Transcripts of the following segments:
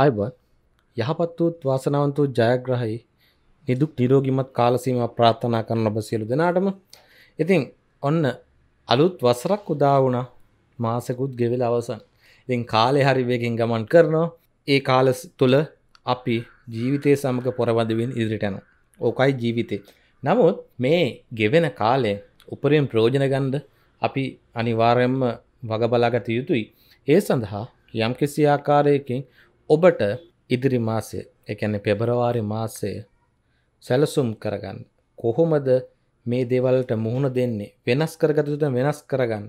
අයබත් යහපත් වූත් වාසනාවන්තූ ජයග්‍රහයි නිදුක් නිරෝගිමත් කාලසීම ප්‍රාර්ථනා කරන ඔබ සියලු දෙනාටම ඉතින් ඔන්න අලුත් වසරක් උදා වුණා මාසකුත් ගෙවිල අවසන් ඉතින් කාලෙ හරි වේගෙන් ගමන් කරනවා ඒ කාල තුළ අපි ජීවිතය සමඟ පොරවදවෙන් ඉදිරිටන ඕකයි ජීවිතය නමුත් මේ ගෙවෙන කාලය උපරෙන් ප්‍රෝජන ගන්ඩ අපි අනිවාරයෙන්ම වගබලාගත යුතුයි ඒ සඳහා යම් කිසි ආකාරයකින් ඔබට ඉදිරි මාසය එකන පෙබරවාරි මාසය සැලසුම් කරගන්න කොහොමද මේ දේවල්ට මුහුණ දෙන්නේ වෙනස් කරගතුට වෙනස් කරගන්න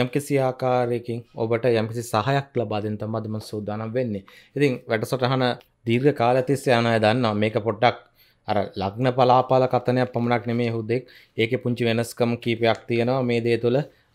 යම්කිසි ආකාරයකින් ඔබට යම්කිසි සහයක් ලබාදෙන් තමදම සූදානම් වෙන්නේ ඉතින් වැටසටහන දීර්ඝ කාලතිස්සේ යනය දන්නවා මේක පොඩ්ඩක් අර ලග්න පලාපාල කතනයක් පමණක් නෙමේ හුදෙක් ඒක පුංචි වෙනස්කම් කීපයක් තියෙනවා මේ දේ තුළ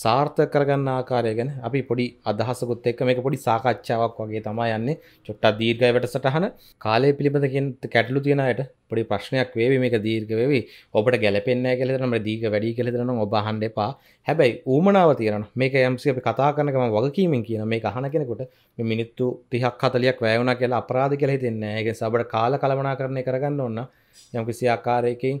සාර්ථක කරගන්න ආකාරය ගැන අපි පොඩි අදහසකුත් එක්ක මේක පොඩි සාකච්ඡාවක් වගේ තමයි යන්නේ චොට්ටක් දීර්ඝයි වැඩසටහන කාලය පිළිබඳ කියන කැටලු තියෙන අයට පොඩි ප්‍රශ්නයක් වේවි මේක දීර්ඝ වේවි ඔබට ගැලපෙන්නේ නැහැ කියලා දෙනවා දීර්ඝ වැඩි කියලා දෙනවා ඔබ අහන්න එපා හැබැයි ඌමනාව තියෙනවා මේක යම්සි අපි කතා කරනකම වගකීමෙන් කියන මේක අහන කෙනෙකුට මේ මිනිත්තු 30ක් 40ක් වැය වුණා කියලා අපරාධ කියලා හිතෙන්නේ නැහැ ඒක නිසා ඔබට කාල කලමනාකරණය කරගන්න ඕන යම්කිසි ආකාරයකින්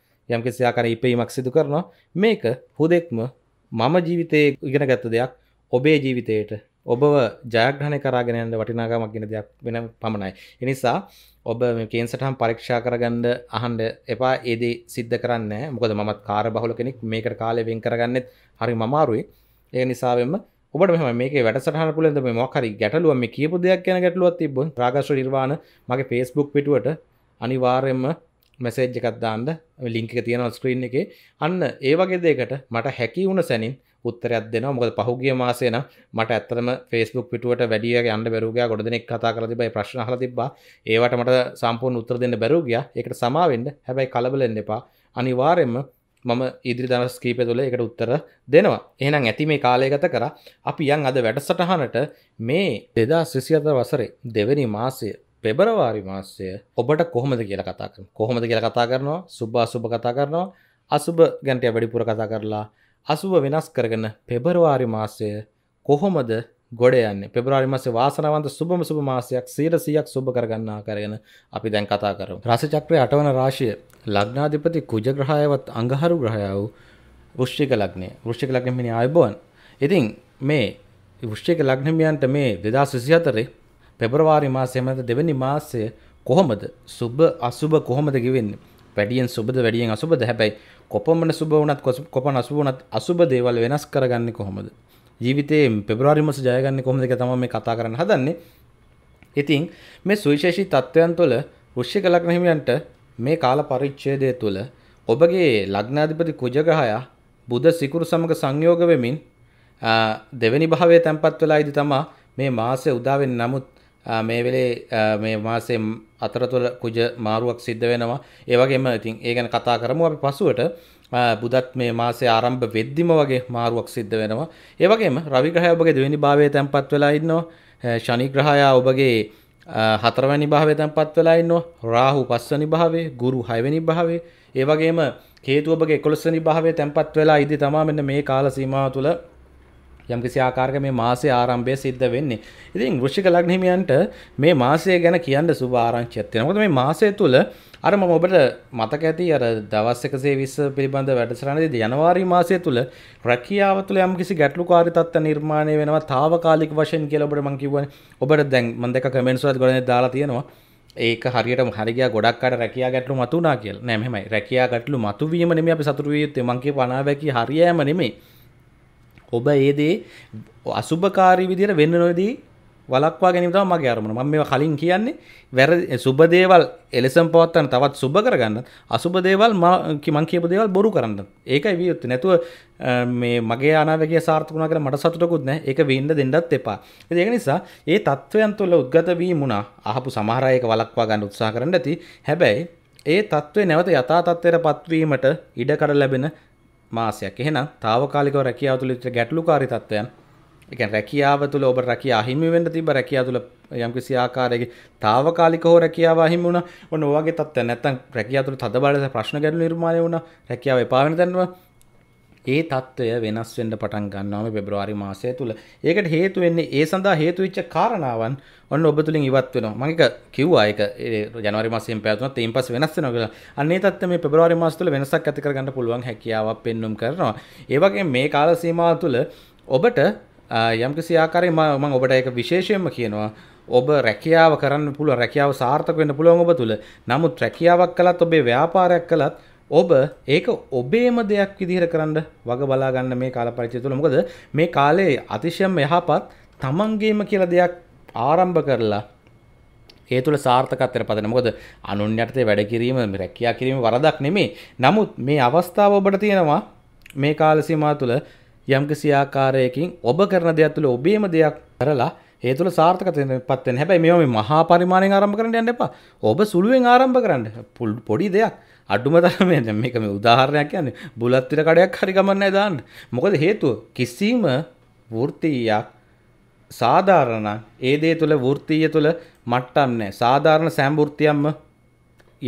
යම් කිසියාකර ඉපීමක් සිදු කරනවා මේක හුදෙක්ම මම ජීවිතයේ ඉගෙන ගත්ත දෙයක් ඔබේ ජීවිතයට ඔබව ජයග්‍රහණය කරාගෙන යන්න වටිනාකමක් ගෙන දෙයක් වෙන පමණයි. එනිසා ඔබ මේකෙන් සටහන් පරීක්ෂා කරගන්න අහන්ඩ එපා ඒදේ සිද්ධ කරන්න මොකද මත් කාර බහුල කෙනෙක් මේකට කාලය වෙන් කරගන්නෙත් හරි මමාරුයි ඒ නිසාවෙන්ම ඔබට මෙම මේක වැටසටහන පුලද මේ මොකරි ගැටලුව මේ කියපු දෙයක් ගැන ගැටලුවත් තිබ රාගශ නිර්වාණ මගේ පේස්බුක් පිටුවට අනිවාරයෙන්ම මැසේජ් එකත්දාන්න ලිංක තියෙන ස්ක්‍රීන් එක අන්න ඒවගේ දෙකට මට හැකි වුණ සැනින් උත්තරයක් දෙෙන මොකද පහුගිය මාසේන මට ඇත්තම ෆස්බුක් පිටුවට වැඩිය ගන්න බැරුග ගොඩ දෙනෙක් කතා කර තිබයි ප්‍රශ්නහල තිබා ඒවට මට සම්පූර්ණ උත්තර දෙන්න බැරුගිය එකට සමාවෙන්ඩ හැබැයි කලබලෙන් එපා අනිවාරෙන්ම මම ඉදිරි දනස් කීප තුළ එකට උත්තර දෙනවා එහනම් ඇති මේ කාලයගත කර අපි යන් අද වැඩසටහනට මේ දෙදා ශිසිත වසරේ දෙවැනි මාසය පෙබරවාරි මාස්සය ඔබට කොහොමද කියලා කතා කරන කොහොමද කියලා කතා කරනවා සුබා සුභ කතා කරනවා අසුභ ගැන්ටය වැඩිපුර කතා කරලා අසුභ වෙනස් කරගන්න පෙබරවාරි මාසය කොහොමද ගොඩයන්න පෙබරවාරි මාස වාසනාවන්ත සුබම සුබ මාසයක් සීර සියක් සුබ කරගන්නා කරගෙන අපි දැන් කතා කරමු. රසචක්‍රය අටවන රාශිය ලග්නාධිපති කුජග්‍රහයවත් අඟහරු ග්‍රහය වූ වෘෂ්ටික ලග්නය. වෘෂ්ටික ලග්නෙ මෙනි ආයුබෝවන්. ඉතින් මේ වෘෂ්ටික ලග්නමියන්ට මේ 2024 පෙබරවාරි මාසය මත දෙවැනි මාසය කොහොමද සුබ අසුබ කොහොමද ගෙවෙන්නේ වැඩියෙන් සුබද වැඩියෙන් අසුබද හැබැයි කොපමණ සුබ වුණත් කොපමණ අසුබ වුණත් අසුබ දේවල් වෙනස් කරගන්නේ කොහොමද ජීවිතේ පෙබරවාරි මාස ජයගන්නේ කොහොමද කියලා තමයි මේ කතා කරන්න හදන්නේ ඉතින් මේ සුවිශේෂී තත්වයන් තුළ වෘශ්චික ලග්න හිමියන්ට මේ කාල පරිච්ඡේදය තුළ ඔබගේ ලග්නාධිපති කුජගහය බුද සිකුරු සමග සංයෝග වෙමින් දෙවැනි භාවයේ තැන්පත් වෙලා ඉදි තමා මේ මාසය උදා වෙන්නේ නමුත් මේ වෙලේ මේ මාසේ අතරතුර කුජ මාරුවක් සිද්ධ වෙනවා ඒවගේම ඉතින් ඒ ගැන කතා කරමු අපි පසුවට බුදත් මේ මාසේ ආරම්භ වෙද්දිම වගේ මාරුවක් සිද්ධ වෙනවා ඒවගේම රවිග්‍රහය ඔබගේ දෙවැනි භාවය තැන්පත් වෙලා ඉන්නවා ශනිග්‍රහය ඔබගේ හතරවැනි භාවය තැන්පත් වෙලා ඉන්නවා රාහු පස්වනි භාවේ ගුරු හයවැනි භාවේ ඒවගේම හේතුවගේ කොළස්සනි භාවය තැන්පත් වෙලා ඉදි තමා මෙන්න මේ කාල සීමාව තුළ යම්කිසි ආකාරයක මේ මාසයේ ආරම්භය සිද්ධ වෙන්නේ. ඉතින් වෘශ්චික ලග්න හිමියන්ට මේ මාසය ගැන කියන්න සුබ ආරංචියක් තියෙනවා. මොකද මේ මාසය තුල අර මම ඔබට මතක ඇති අර දවස් 120 පිළිබඳ වැඩසටහනේදී ජනවාරි මාසය තුල රැකියාව තුල යම්කිසි ගැටලුකාරී තත්ත්ව නිර්මාණය වෙනවා తాවකාලික වශයෙන් කියලා ඔබට මම කිව්වනේ. ඔබට දැන් මම දැක්ක කමෙන්ට්ස් වලත් ගොඩනේ දාලා තියෙනවා. ඒක හරියට හරිගියා ගොඩක් අර රැකියා ගැටලු මතුණා කියලා. නෑ මෙහෙමයි. රැකියා ගැටලු මතුවීම නෙමෙයි අපි සතුටු විය යුත්තේ. මං කිය පනාවැකි හරියෑම නෙමෙයි. ඔබ ඒදේ අසුභකාරී විදිර වෙන්න නොදී වලක්වා ගැනීම තමයි මගේ අරමුණ. මම මේවා කලින් කියන්නේ වැරදි සුබ දේවල් එලෙසම පවත්තන තවත් සුබ කරගන්න. අසුබ දේවල් මම කියපු දේවල් බොරු කරන්න. ඒකයි විය යුත්තේ. නැතුව මේ මගේ අනාවැකිය සාර්ථක වුණා කියලා මට සතුටකුත් නැහැ. ඒක වෙන්න දෙන්නත් එපා. ඉතින් ඒක නිසා ඒ තත්වයන් තුළ උද්ගත වීම උනා අහපු සමහර අය ඒක වලක්වා ගන්න උත්සාහ කරන්න ඇති. හැබැයි ඒ තත්ත්වේ නැවත යථා තත්ත්වයට පත්වීමට ඉඩකඩ ලැබෙන මාසයක් එහෙනම් తాවකාලිකව රැකියාව තුළ ඉතිරි ගැටලුකාරී තත්වයන් ඒ කියන්නේ රැකියාව තුළ ඔබ රැකියාව අහිමි වෙන්න තිබ්බ රැකියාව තුළ යම්කිසි ආකාරයකින් తాවකාලිකව රැකියාව අහිමි වුණා ඔන්න ඔය වගේ තත්ත්වයන් නැත්තම් රැකියාව තුළ තදබල ප්‍රශ්න ගැටලු නිර්මාණය වුණා රැකියාව එපා වෙන තැනම ඒ තත්ත්වය වෙනස් වෙන්න පටන් ගන්නවා පෙබ්‍රවාරි මාසය තුළ. ඒකට හේතු වෙන්නේ ඒ සඳහා හේතු වෙච්ච කාරණාවන් ඔන්න ඔබ තුලින් ඉවත් වෙනවා. මම ඒක කිව්වා ඒක ජනවාරි මාසයෙන් පැවතුනත් ඊයින් පස්සේ වෙනස් වෙනවා කියලා. අන්න ඒ තත්ත්වය මේ පෙබ්‍රවාරි මාස තුළ වෙනසක් ඇති කරගන්න පුළුවන් හැකියාවක් පෙන්눔 කරනවා. ඒ වගේම මේ කාල සීමාව තුළ ඔබට යම්කිසි ආකාරයෙන් මම ඔබට ඒක විශේෂයෙන්ම කියනවා ඔබ රැකියාව කරන්න පුළුවන් රැකියාව සාර්ථක වෙන්න පුළුවන් ඔබ තුල. නමුත් රැකියාවක් කළත් ඔබේ ව්‍යාපාරයක් කළත් ඔබ ඒක ඔබේම දෙයක් විදිහර කරන්න වග බලාගන්න මේ කාල පරිචය තුළ මොකද මේ කාලේ අතිශයම් යහපත් තමන්ගේම කියලා දෙයක් ආරම්භ කරලා ඒ තුළ සාර්ථකත්තර පදන මොකද අනුන්යටතේ වැඩ කිරීම රැකයා කිරීම වරදක් නෙමේ නමුත් මේ අවස්ථාව ඔබට තියෙනවා මේ කාලසීමා තුළ යම්කිසි ආකාරයකින් ඔබ කරන දෙයක් තුළ ඔබේම දෙයක් කරලා ඒ තුළ සාර්ථකත පත්වෙන හැබැයි මේ මහා පරිමාණයෙන් ආරම්භ කරන්න යන්න එපා ඔබ සුළුවෙන් ආරම්භ කරන්න පොඩි දෙයක් අඩුම තරමේ දැන් මේක මේ උදාහරණයක් කියන්නේ බුලත් පිට කඩයක් හරි ගමන් නැහැ දාන්න. මොකද හේතුව කිසිම වෘත්තියක් සාධාරණ ඒ දේ තුළ වෘත්තිය තුළ මට්ටම් නැහැ. සාධාරණ සෑම වෘත්තියක්ම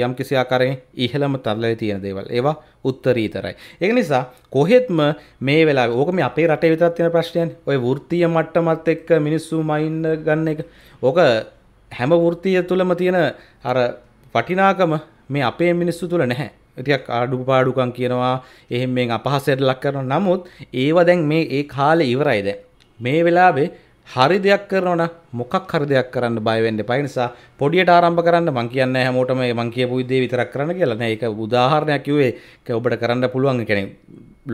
යම් කිසි ආකාරයෙන් ඉහළම තලයේ තියෙන දේවල්. ඒවා උත්තරීතරයි. ඒක නිසා කොහෙත්ම මේ වෙලාවේ ඕක මේ අපේ රටේ විතරක් තියෙන ප්‍රශ්නයනේ. ওই වෘත්තීය මට්ටමත් එක්ක මිනිස්සු මයින් ගන්න එක. ඕක හැම වෘත්තීය තුළම තියෙන අර වටිනාකම මේ අපේ මිනිස්සු තුළ නැහැ ටිකක් ආඩු පාඩුකම් කියනවා එහෙම මේ අපහසයට ලක් කරනවා නමුත් ඒව දැන් මේ ඒ කාලේ ඉවරයි දැන් මේ වෙලාවේ හරි දෙයක් කරනවන මොකක් හරි දෙයක් කරන්න බය වෙන්න එපා ඒ නිසා පොඩියට ආරම්භ කරන්න මම කියන්නේ හැමෝටම මම කියපු විදිහේ විතරක් කරන්න කියලා නෑ ඒක උදාහරණයක් කිව්වේ ඒක ඔබට කරන්න පුළුවන් ඒ කියන්නේ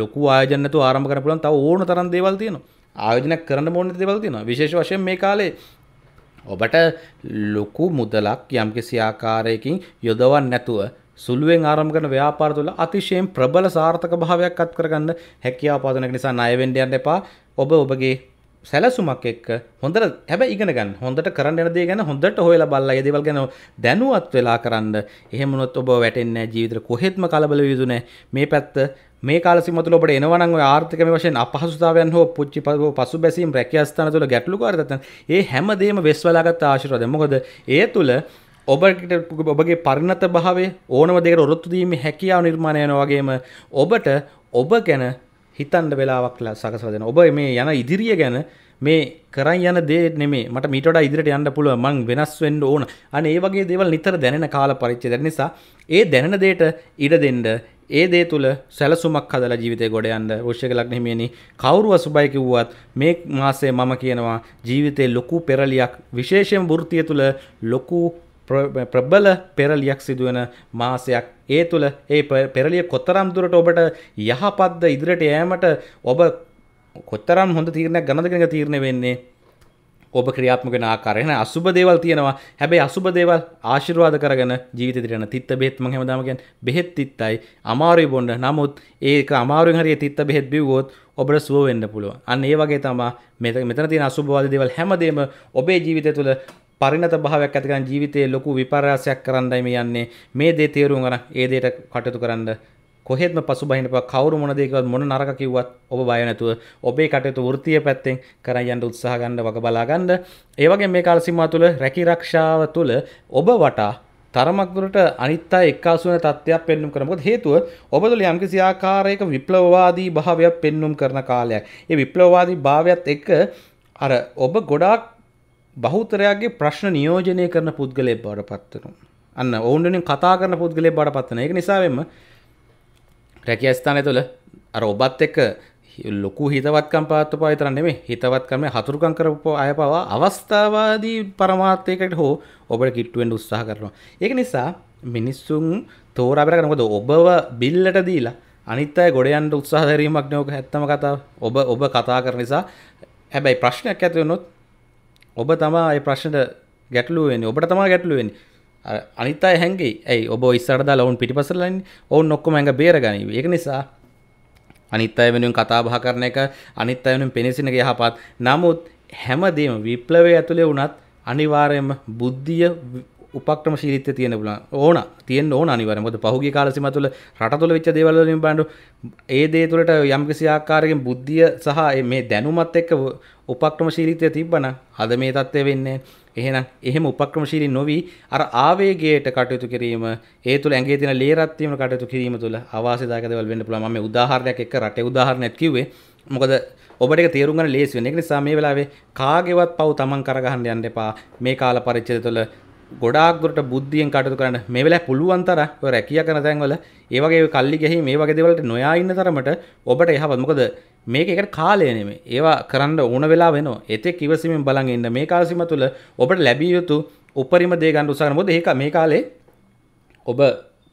ලොකු ආයෝජන නැතුව ආරම්භ කරන්න පුළුවන් තව ඕන තරම් දේවල් තියෙනවා ආයෝජනයක් කරන්න ඕන දේවල් තියෙනවා විශේෂ වශයෙන් මේ කාලේ ඔබට ලොකු මුදලක් යම්කිසි ආකාරයකින් යොදවන්න නැතුව සුළුවෙන් ආරම්භ කරන ව්‍යාපාර තුළ අතිශයින් ප්‍රබල සාර්ථක භාවයක් අත් කරගන්න හැකියාව පදනක නිසා ණය වෙන්න යන්න එපා. ඔබ ඔබගේ සැලසුමක් එක්ක හොඳට හැබ ඉගෙනගන්න හොඳට කරන්න යන දේ ගැන හොඳට හොයලා බලලා ඒ දේවල් ගැන දැනුවත් වෙලා කරන්න එහෙම වුණොත් ඔබ වැටෙන්නේ නැහැ ජීවිතේ කොහෙත්ම කලබල වියදු නැහැ මේ පැත්ත මේ කාලසීම තුළ ඔබට එනවා නම් ඔය ආර්ථික මේ වශයෙන් අපහසුතාවයන් හෝ පුච්චි පසුබැසීම් රැකියා ස්ථාන තුළ ගැටලුකාරී තත්ත්වයන් ඒ හැම දෙයක්ම වෙස්වලාගත් ආශිර්වාදය මොකද ඒ තුළ ඔබට ඔබගේ පරිණත භාවය ඕනම දෙකට ඔරොත්තු දීමේ හැකියාව නිර්මාණය වෙනවා වගේම ඔබට ඔබ ගැන හිතන්ඩ වෙලාවක් සකසව දෙන ඔබ මේ යන ඉදිරිය ගැන මේ කරන් යන දේ නෙමේ මට මීටට ඉදිරිට යන්න පුළුව මං වෙනස් වෙන්න ඕන අන ඒ වගේ දේවල් නිතර දැනෙන කාල පරිච්ච දෙ නිසා ඒ දැනෙන දේට ඉඩ දෙන්ඩ ඒ දේ තුළ සැලසුමක් හදල ජීවිතය ගොඩයන්ද ෘෂ්ක ලක්නෙමනි කවරුව සුබයි කිව්වත් මේ මාසේ මම කියනවා ජීවිතේ ලොකු පෙරලියක් විශේෂයෙන් වෘතිය තුළ ලොකු ප්‍රබල පෙරලියක් සිදුවන මාසයක් ඒ තුළ ඒ පෙරලිය කොතරම් දුරට ඔබට යහපත්ද ඉදිරිට යෑමට ඔබ කොත්තරම් හොඳ තීරණයක් ගණදගෙන තීරණ වෙන්නේ ඔබ ක්‍රියාත්මකෙන ආකාරයන අසුබ දේවල් තියෙනවා හැබැයි අසුබ දේවල් ආශිර්වාද කරගෙන ජීවිත දිරන තිත්ත බෙහෙත් මම හැමදාම කියන්නේ බෙහෙත් තිත්තයි අමාරුයි බොන්න නමුත් ඒක අමාරුවෙන් හරිය තිත්ත බෙහෙත් බිව්වොත් ඔබට සුව වෙන්න පුළුවන් අන්න ඒ වගේ තමයි මෙතන තියෙන අසුබවාදී දේවල් හැමදේම ඔබේ ජීවිතය තුළ පරිණත භාවයක් ඇති කරන් ජීවිතයේ ලොකු විපර්යාසයක් කරන්නයි මේ යන්නේ මේ දේ තේරුම් ගන්න ඒ දේට කටයුතු කරන්න කොහෙත්ම පසුබහින්න එපා කවුරු මොන දේ කිව්වත් මොන නරක කිව්වත් ඔබ බය නැතුව ඔබේ කටයුතු වෘත්තීය පැත්තෙන් කරන් යන්න උත්සාහ ගන්න වග බලා ගන්න ඒ වගේම මේ කාල සීමාව තුළ රැකී රක්ෂාව තුළ ඔබ වටා තරමක් දුරට අනිත් අය එක්කාසු වෙන තත්ත්වයක් පෙන්눔 කරන මොකද හේතුව ඔබ තුළ යම්කිසි ආකාරයක විප්ලවවාදී භාවයක් පෙන්눔 කරන කාලයක්. ඒ විප්ලවවාදී භාවයත් එක්ක අර ඔබ ගොඩාක් බහුතරයාගේ ප්‍රශ්න නියෝජනය කරන පුද්ගලය බවට පත්වනු. අන්න ඔවුන්ෙන් කතා කරන පුද්ගලය බට පත්වන එක නිසාවෙම රැකිය ස්ථානය තුළ අර ඔබත් එක්ක ලොකු හිතවත්කම් පාත්තු පාවිතරන් නෙමේ හිතවත්කම හතුරුකම් කරපු අය පවා අවස්ථාවාදී පරමාර්ථයකට හෝ ඔබට කිට්ටුවෙන් උත්සාහ කරනවා. ඒක නිසා මිනිස්සුන් තෝරාබර කනකොද ඔබව බිල්ලට දීලා අනිත්තය ගොඩයන්ට උත්සාහදරීමක් නයෝක හැත්තම කතාව ඔබ ඔබ කතා කර නිසා හැබැයි ප්‍රශ්නයක් ඇතිවනොත් ඔබ තමා ඒ ප්‍රශ්නට ගැටලුවෙන් ඔබට තමා ගැටලුවෙන් අනිතා හැගේ ඇයි ඔබ ඉස්සරදා ලවුන් පිටිපසලන් ඔවුන් නොක්කොම ඇඟ බේරගනීම ඒක නිසා අනිත් අය වෙනුවෙන් කතා බහ කරන එක අනිත් අය වෙනුවෙන් පෙනසින යහපත් නමුත් හැමදේම විප්ලවය ඇතුලේ වුණත් අනිවාර්යයෙන්ම බුද්ධිය උපක්‍රමශීලීත්වය තියෙන පුළුවන් ඕන තියෙන්න ඕන අනිවාර්යයෙන් මොකද පහුගිය කාල සීමා තුළ රට තුළ වෙච්ච දේවල් වලින් බලන්න ඒ දේ තුළට යම්කිසි ආකාරයකින් බුද්ධිය සහ මේ දැනුමත් එක්ක උපක්‍රමශීලීත්වය තිබ්බනම් අද මේ தත්ත්වය වෙන්නේ එහෙනම් එහෙම උපක්‍රමශීලී නොවි අර ආවේගයට කටයුතු කිරීම ඒ තුළ ඇඟේ තියෙන ලේ රත් වීම කටයුතු කිරීම තුළ අවාසිදායක දේවල් වෙන්න පුළුවන් මම මේ උදාහරණයක් එක්ක රටේ උදාහරණයක් කිව්වේ මොකද ඔබට ඒක තේරුම් ගන්න ලේසි වෙන. ඒක නිසා මේ වෙලාවේ කාගේවත් පව් තමන් කරගහන්න යන්න එපා. මේ කාල පරිච්ඡේදය තුළ ගොඩාක් දුරට බුද්ධියෙන් කටයුතු කරන්න මේ වෙලාවේ පුළුවන් තරම් ඔය රැකියා කරන තැන්වල ඒ වගේ කල්ලි ගැහි මේ වගේ දේවල්ට නොයා ඉන්න තරමට ඔබට යහපත්. මොකද මේක එකට කාලය නෙමේ ඒවා කරන්න ඕන වෙලා වෙන එතෙක් ඉවසමින් බලන් ඉන්න මේ කාලසීම තුළ ඔබට ලැබිය යුතු උපරිම දේ ගන්න උත්සාහ කරන මොකද මේක මේ කාලේ ඔබ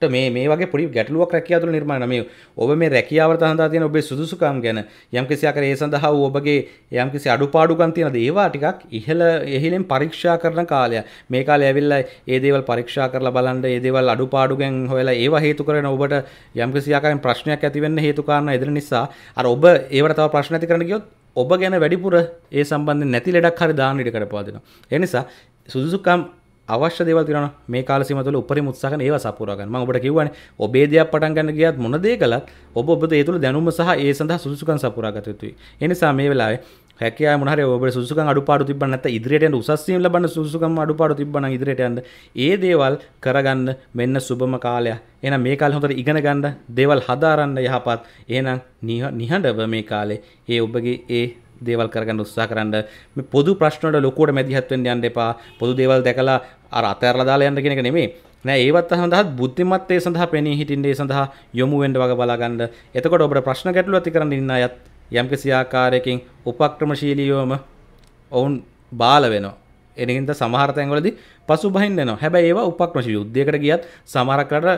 මේ මේ වගේ පොඩි ගැටලුවක් රැකියාව තුළ නිර්මාණය මේ ඔබ මේ රැකියාවට සඳහා තියෙන ඔබේ සුදුසුකම් ගැන යම්කිසි ආකාරයේ ඒ සඳහා වූ ඔබගේ යම්කිසි අඩුපාඩුකම් තියෙනද ඒවා ටිකක් ඉහළ ඉහළින් පරීක්ෂා කරන කාලය මේ කාලේ ඇවිල්ලා ඒ දේවල් පරීක්ෂා කරලා බලන්න ඒ දේවල් අඩුපාඩුකම් හොයලා ඒවා හේතු කරගෙන ඔබට යම්කිසි ආකාරයෙන් ප්‍රශ්නයක් ඇති වෙන්න හේතු කාරණා එදෙන නිසා අර ඔබ ඒවට තව ප්‍රශ්න ඇති කරන්න ගියොත් ඔබ ගැන වැඩිපුර ඒ සම්බන්ධ නැති ලෙඩක් හරි දාන්න ඉඩ කරපාදිනවා. ඒ නිසා සුදුසුකම් අවශ්‍ය දේවල් තියෙනවා මේ කාල සීමාව තුළ උපරිම උත්සාහ කරන ඒවා සපුරා ගන්න. මම ඔබට කිව්වනේ ඔබේ දෙයක් පටන් ගන්න ගියත් මොන දේ කළත් ඔබ ඔබ ඒ තුළ දැනුම සහ ඒ සඳහා සුදුසුකම් සපුරා ගත යුතුයි. ඒ නිසා මේ වෙලාවේ හැකියාව මොන හරි ඔබේ සුදුසුකම් අඩුපාඩු තිබ්බ නැත්නම් ඉදිරියට යන උසස් වීම ලබන්න සුදුසුකම් අඩුපාඩු තිබ්බ නම් ඉදිරියට යන්න ඒ දේවල් කරගන්න මෙන්න සුබම කාලය. එහෙනම් මේ කාලේ හොඳට ඉගෙන ගන්න, දේවල් හදාරන්න යහපත්. එහෙනම් නිහඬව මේ කාලේ ඒ ඔබගේ ඒ දේවල් කරගන්න උත්සා කරන්න මේ පොදු ප්‍රශ්නට ලොකුවට මැදිහත්වෙන් යන්න එපා පොදු දේවල් දැකලා අර අතෑරලා දාලා යන්න කෙනෙක නෙමේ නෑ ඒවත් සඳහත් බුද්ධිමත්වය සඳහා පෙනී හිටින්ඩේ සඳහා යොමු වෙන්ඩ වග බලාගන්න එතකොට ඔබට ප්‍රශ්න ගැටලු ඇති කරන්න ඉන්න අයත් යම්කිසි ආකාරයකින් උපක්‍රමශීලියෝම ඔවුන් බාල වෙනවා එනින්ද සමහරතැන්වලදි පසු බහින්නවා හැබැ ඒවා උපක්‍රමශී යුද්ධයකට ගියත් සමහරකට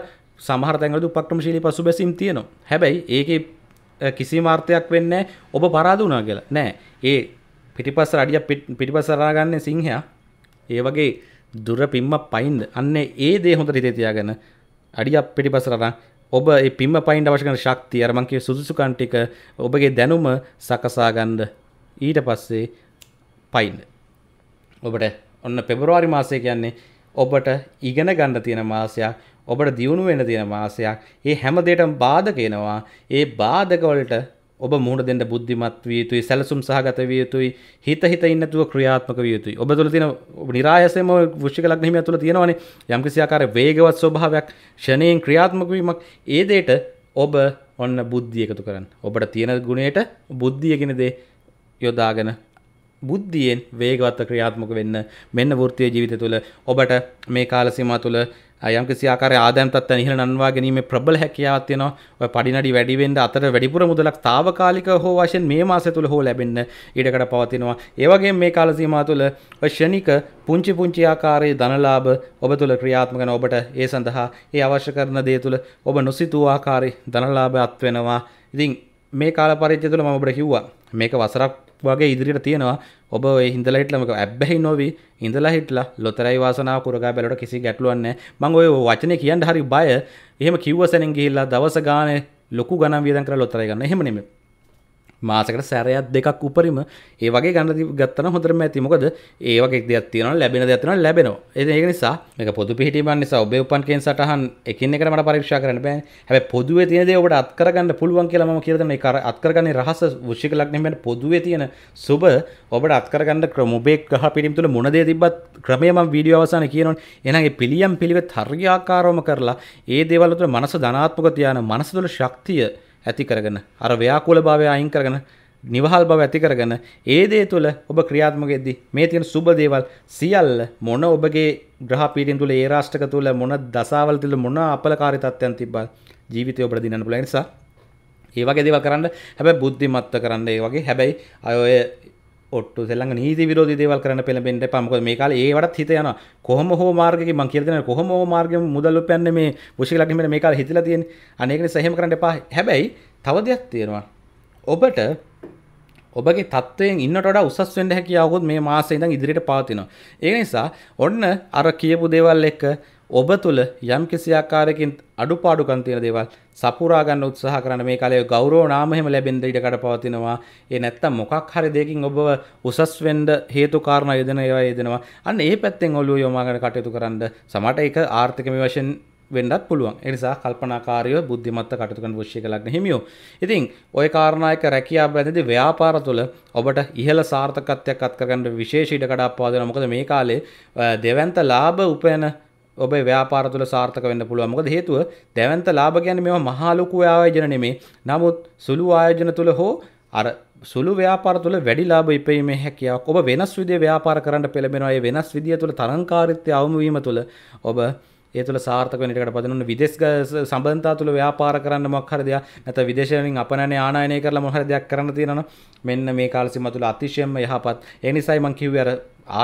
සමහරතැන්වල උපක්‍රමශීලි පසු බැසිම් තියෙනවා හැබැයි ඒක කිසි මාර්ථයක් වෙන්න ඔබ පරාදුනා කියලා නෑ ඒ පිටිපස්ස අඩිය පිටිපස්සරාගන්න සිංහයා ඒ වගේ දුර පිම්ම පයින්ද අන්න ඒ දේ හොඳ රිතේ තියාගෙන අඩිය පිටිපස්සරන ඔබ ඒ පිම්ම පයින්ට අවශ්‍ය කරන ශක්තිය අර මං කිය සුදුසුකම් ටික ඔබගේ දැනුම සකසා ගන්න ඊට පස්සේ පයින්ද ඔබට ඔන්න පෙබරවාරි මාසය කියන්නේ ඔබට ඉගෙන ගන්න තියෙන මාසයක් ඔබට දියුණු වෙන තියෙන මාසයක් ඒ හැමදේටම බාධකෙනවා ඒ බාධකවලට ඔබ මුහුණ දෙන්න බුද්ධිමත් විය යුතුයි සැලසුම් සහගත විය යුතුයි හිත හිත ඉන්න තුව ක්‍රියාත්මක විය යුතුයි ඔබ තුළ තියෙන નિરાයසෙම වෘශ්චික ලග්න හිමිය තුළ තියෙනවනේ යම්කිසි ආකාරයේ වේගවත් ස්වභාවයක් ෂණයෙන් ක්‍රියාත්මක වීමක් ඒ දෙයට ඔබ ඔන්න බුද්ධිය එකතු කරන්න ඔබට තියෙන ගුණයට බුද්ධිය කියන දේ යොදාගෙන බුද්ධියෙන් වේගවත් ක්‍රියාත්මක වෙන්න මෙන්න වෘත්තීය ජීවිතය තුළ ඔබට මේ කාල සීමාව තුළ යම්කිසි ආකාරයේ ආදායම් තත්ත්වයන් ඉහළ නන්වා ගැනීමේ ප්‍රබල හැකියාවක් තියෙනවා. ඔය පඩිනඩි වැඩි වෙන්න අතර වැඩිපුර මුදලක් తాවකාලික හෝ වශයෙන් මේ මාසය තුල හෝ ලැබෙන්න ඊඩකට පවතිනවා. ඒ වගේම මේ කාල සීමාව තුළ ඔය ෂණික පුංචි පුංචි ආකාරයේ ධනලාභ ඔබ තුළ ක්‍රියාත්මක වෙන ඔබට ඒ සඳහා ඒ අවශ්‍ය කරන දේ තුළ ඔබ නොසිතූ ආකාරයේ ධනලාභ අත් වෙනවා. ඉතින් මේ කාල පරිච්ඡේදය තුළ මම ඔබට කිව්වා මේක වසරක් වගේ ඉදිරිට තියෙනවා ඔබ හිදල හිටලමක ඇබැහි නොවී ඉඳලා හිටලා ලොතරයි වාසනාව පුරගා බැලට කිසි ගැටලුවන්නේ මං ඔය වචන කියන්න හරි බය එහෙම කිව්වසැනින් ගිහිල්ලා දවස ගානේ ලොකු ගනම් වියදන් කරලා ලොතරයි ගන්න එහෙම නෙමෙයි මාසකට සැරයක් දෙකක් උපරිම ඒ වගේ ගන්න ගත්තන හොඳරම ඇති මොකද ඒවගේ දෙයක් තියෙනවා ලැබෙන දෙයක් තියෙනවා ලැබෙනවා ඒ ඒක නිසා මේක පොදු පිහිටීමක් නිසා ඔබේ උපන් කියන සටහන් එකින් එකට මට පරීක්ෂා කරන්න බෑ හැබැයි පොදුවේ තියෙන දේ ඔබට අත් කරගන්න පුළුවන් කියලා මම කියලා දෙන ඒක අත් කරගන්නේ රහස වෘශ්චික ලග්නෙම වෙන පොදුවේ තියෙන සුබ ඔබට අත් කරගන්න ක්‍රම ඔබේ ග්‍රහ පිළිම් තුල මොන දේ තිබ්බත් ක්‍රමය මම වීඩියෝ අවසානයේ කියනවනේ එහෙනම් ඒ පිළියම් පිළිවෙත් හරියාකාරවම කරලා ඒ දේවල් වල මනස ධනාත්මක තියාන මනස තුළ ශක්තිය ඇති කරගෙන අර ව්‍යාකූල භාවය අයින් කරගෙන නිවහල් බව ඇති කරගෙන ඒ දේ තුළ ඔබ ක්‍රියාත්මකෙද්දී මේ තියෙන සුබ දේවල් සියල්ල මොන ඔබගේ ග්‍රහ පීඩින් තුළ ඒ රාෂ්ටක තුළ මොන දසාවල් තුළ මොන අපලකාරී තත්ත්වයන් තිබ්බත් ජීවිතය ඔබට දිනන්න පුළුවන් නිසා ඒ වගේ දේවල් කරන්න හැබැයි බුද්ධිමත්ව කරන්න ඒ වගේ හැබැයි අය ඔය ඔට්ට සෙල්ලඟ නීති විරෝධ දේවල් කරන පෙළඹෙන්ට පමක මේ කාල ඒවටත් හිත යන කොහොම හෝ මාර්ගක මං කියදන කොහොම මාර්ග මුදල්ලු පැන්න මේ පුෂි ලක්ීමට මේ කාල හිතල තියෙන අනෙකන සහම කරට පා හැබැයි තවදයක් තියෙනවා ඔබට ඔබගේ තත්වයෙන් ඉන්නට උසස් වෙන්ඩ හැකියාවකුත් මේ මාසේ ඉඳන් ඉදිරියට පාතිනවා ඒ නිසා ඔන්න අර කියපු දේවල් එක්ක ඔබ තුළ යම් කිසි ආකාරයකින් අඩුපාඩුකම් තියෙන දේවල් සපුරා ගන්න උත්සාහ කරන මේ කාලයේ ගෞරව නාමයෙන්ම ලැබෙන්න ඉඩ කඩ පවතිනවා. ඒ නැත්තම් මොකක් හරි දෙයකින් ඔබව උසස් වෙන්න හේතු කාරණා යෙදෙන ඒවා යෙදෙනවා. අන්න ඒ පැත්තෙන් ඔළුව යොමාගෙන කටයුතු කරන්න සමහරට ඒක ආර්ථික මේ වශයෙන් වෙන්නත් පුළුවන්. ඒ නිසා කල්පනාකාරීව බුද්ධිමත්ව කටයුතු කරන වෘශ්චික ලග්න හිමියෝ. ඉතින් ওই කාරණා එක රැකියාව බැඳදී ව්‍යාපාර තුළ ඔබට ඉහළ සාර්ථකත්වයක් අත්කර ගන්න විශේෂ ඉඩ කඩ අපවා දෙනවා. මොකද මේ කාලේ දෙවන්ත ලාභ උපයන ඔබේ ව්‍යාපාර තුළ සාර්ථක වෙන්න පුළුවන්. මොකද හේතුව දැවැන්ත ලාභ කියන්නේ මේවා මහා ලොකු ආයෝජන නෙමෙයි. නමුත් සුළු ආයෝජන තුළ හෝ අර සුළු ව්‍යාපාර තුළ වැඩි ලාභ ඉපීමේ හැකියාවක් ඔබ වෙනස් විදිහේ ව්‍යාපාර කරන්න පෙළඹෙනවා. ඒ වෙනස් විදිය තුළ තරංකාරීත්වය අවම වීම තුළ ඔබ ඒ තුළ සාර්ථක නිටකට පදනන්න විදෙස් සබන්තා තුළ ව්‍යාපාර කරන්න මක්හරදය ඇත විදේශනින් අපනන ආනායනය කරලා මොහර දෙයක් කරන්න තියෙන මෙන්න මේ කාලසිම තුළ අතිශයෙන්ම යහපත් එනිසයි මංකිවර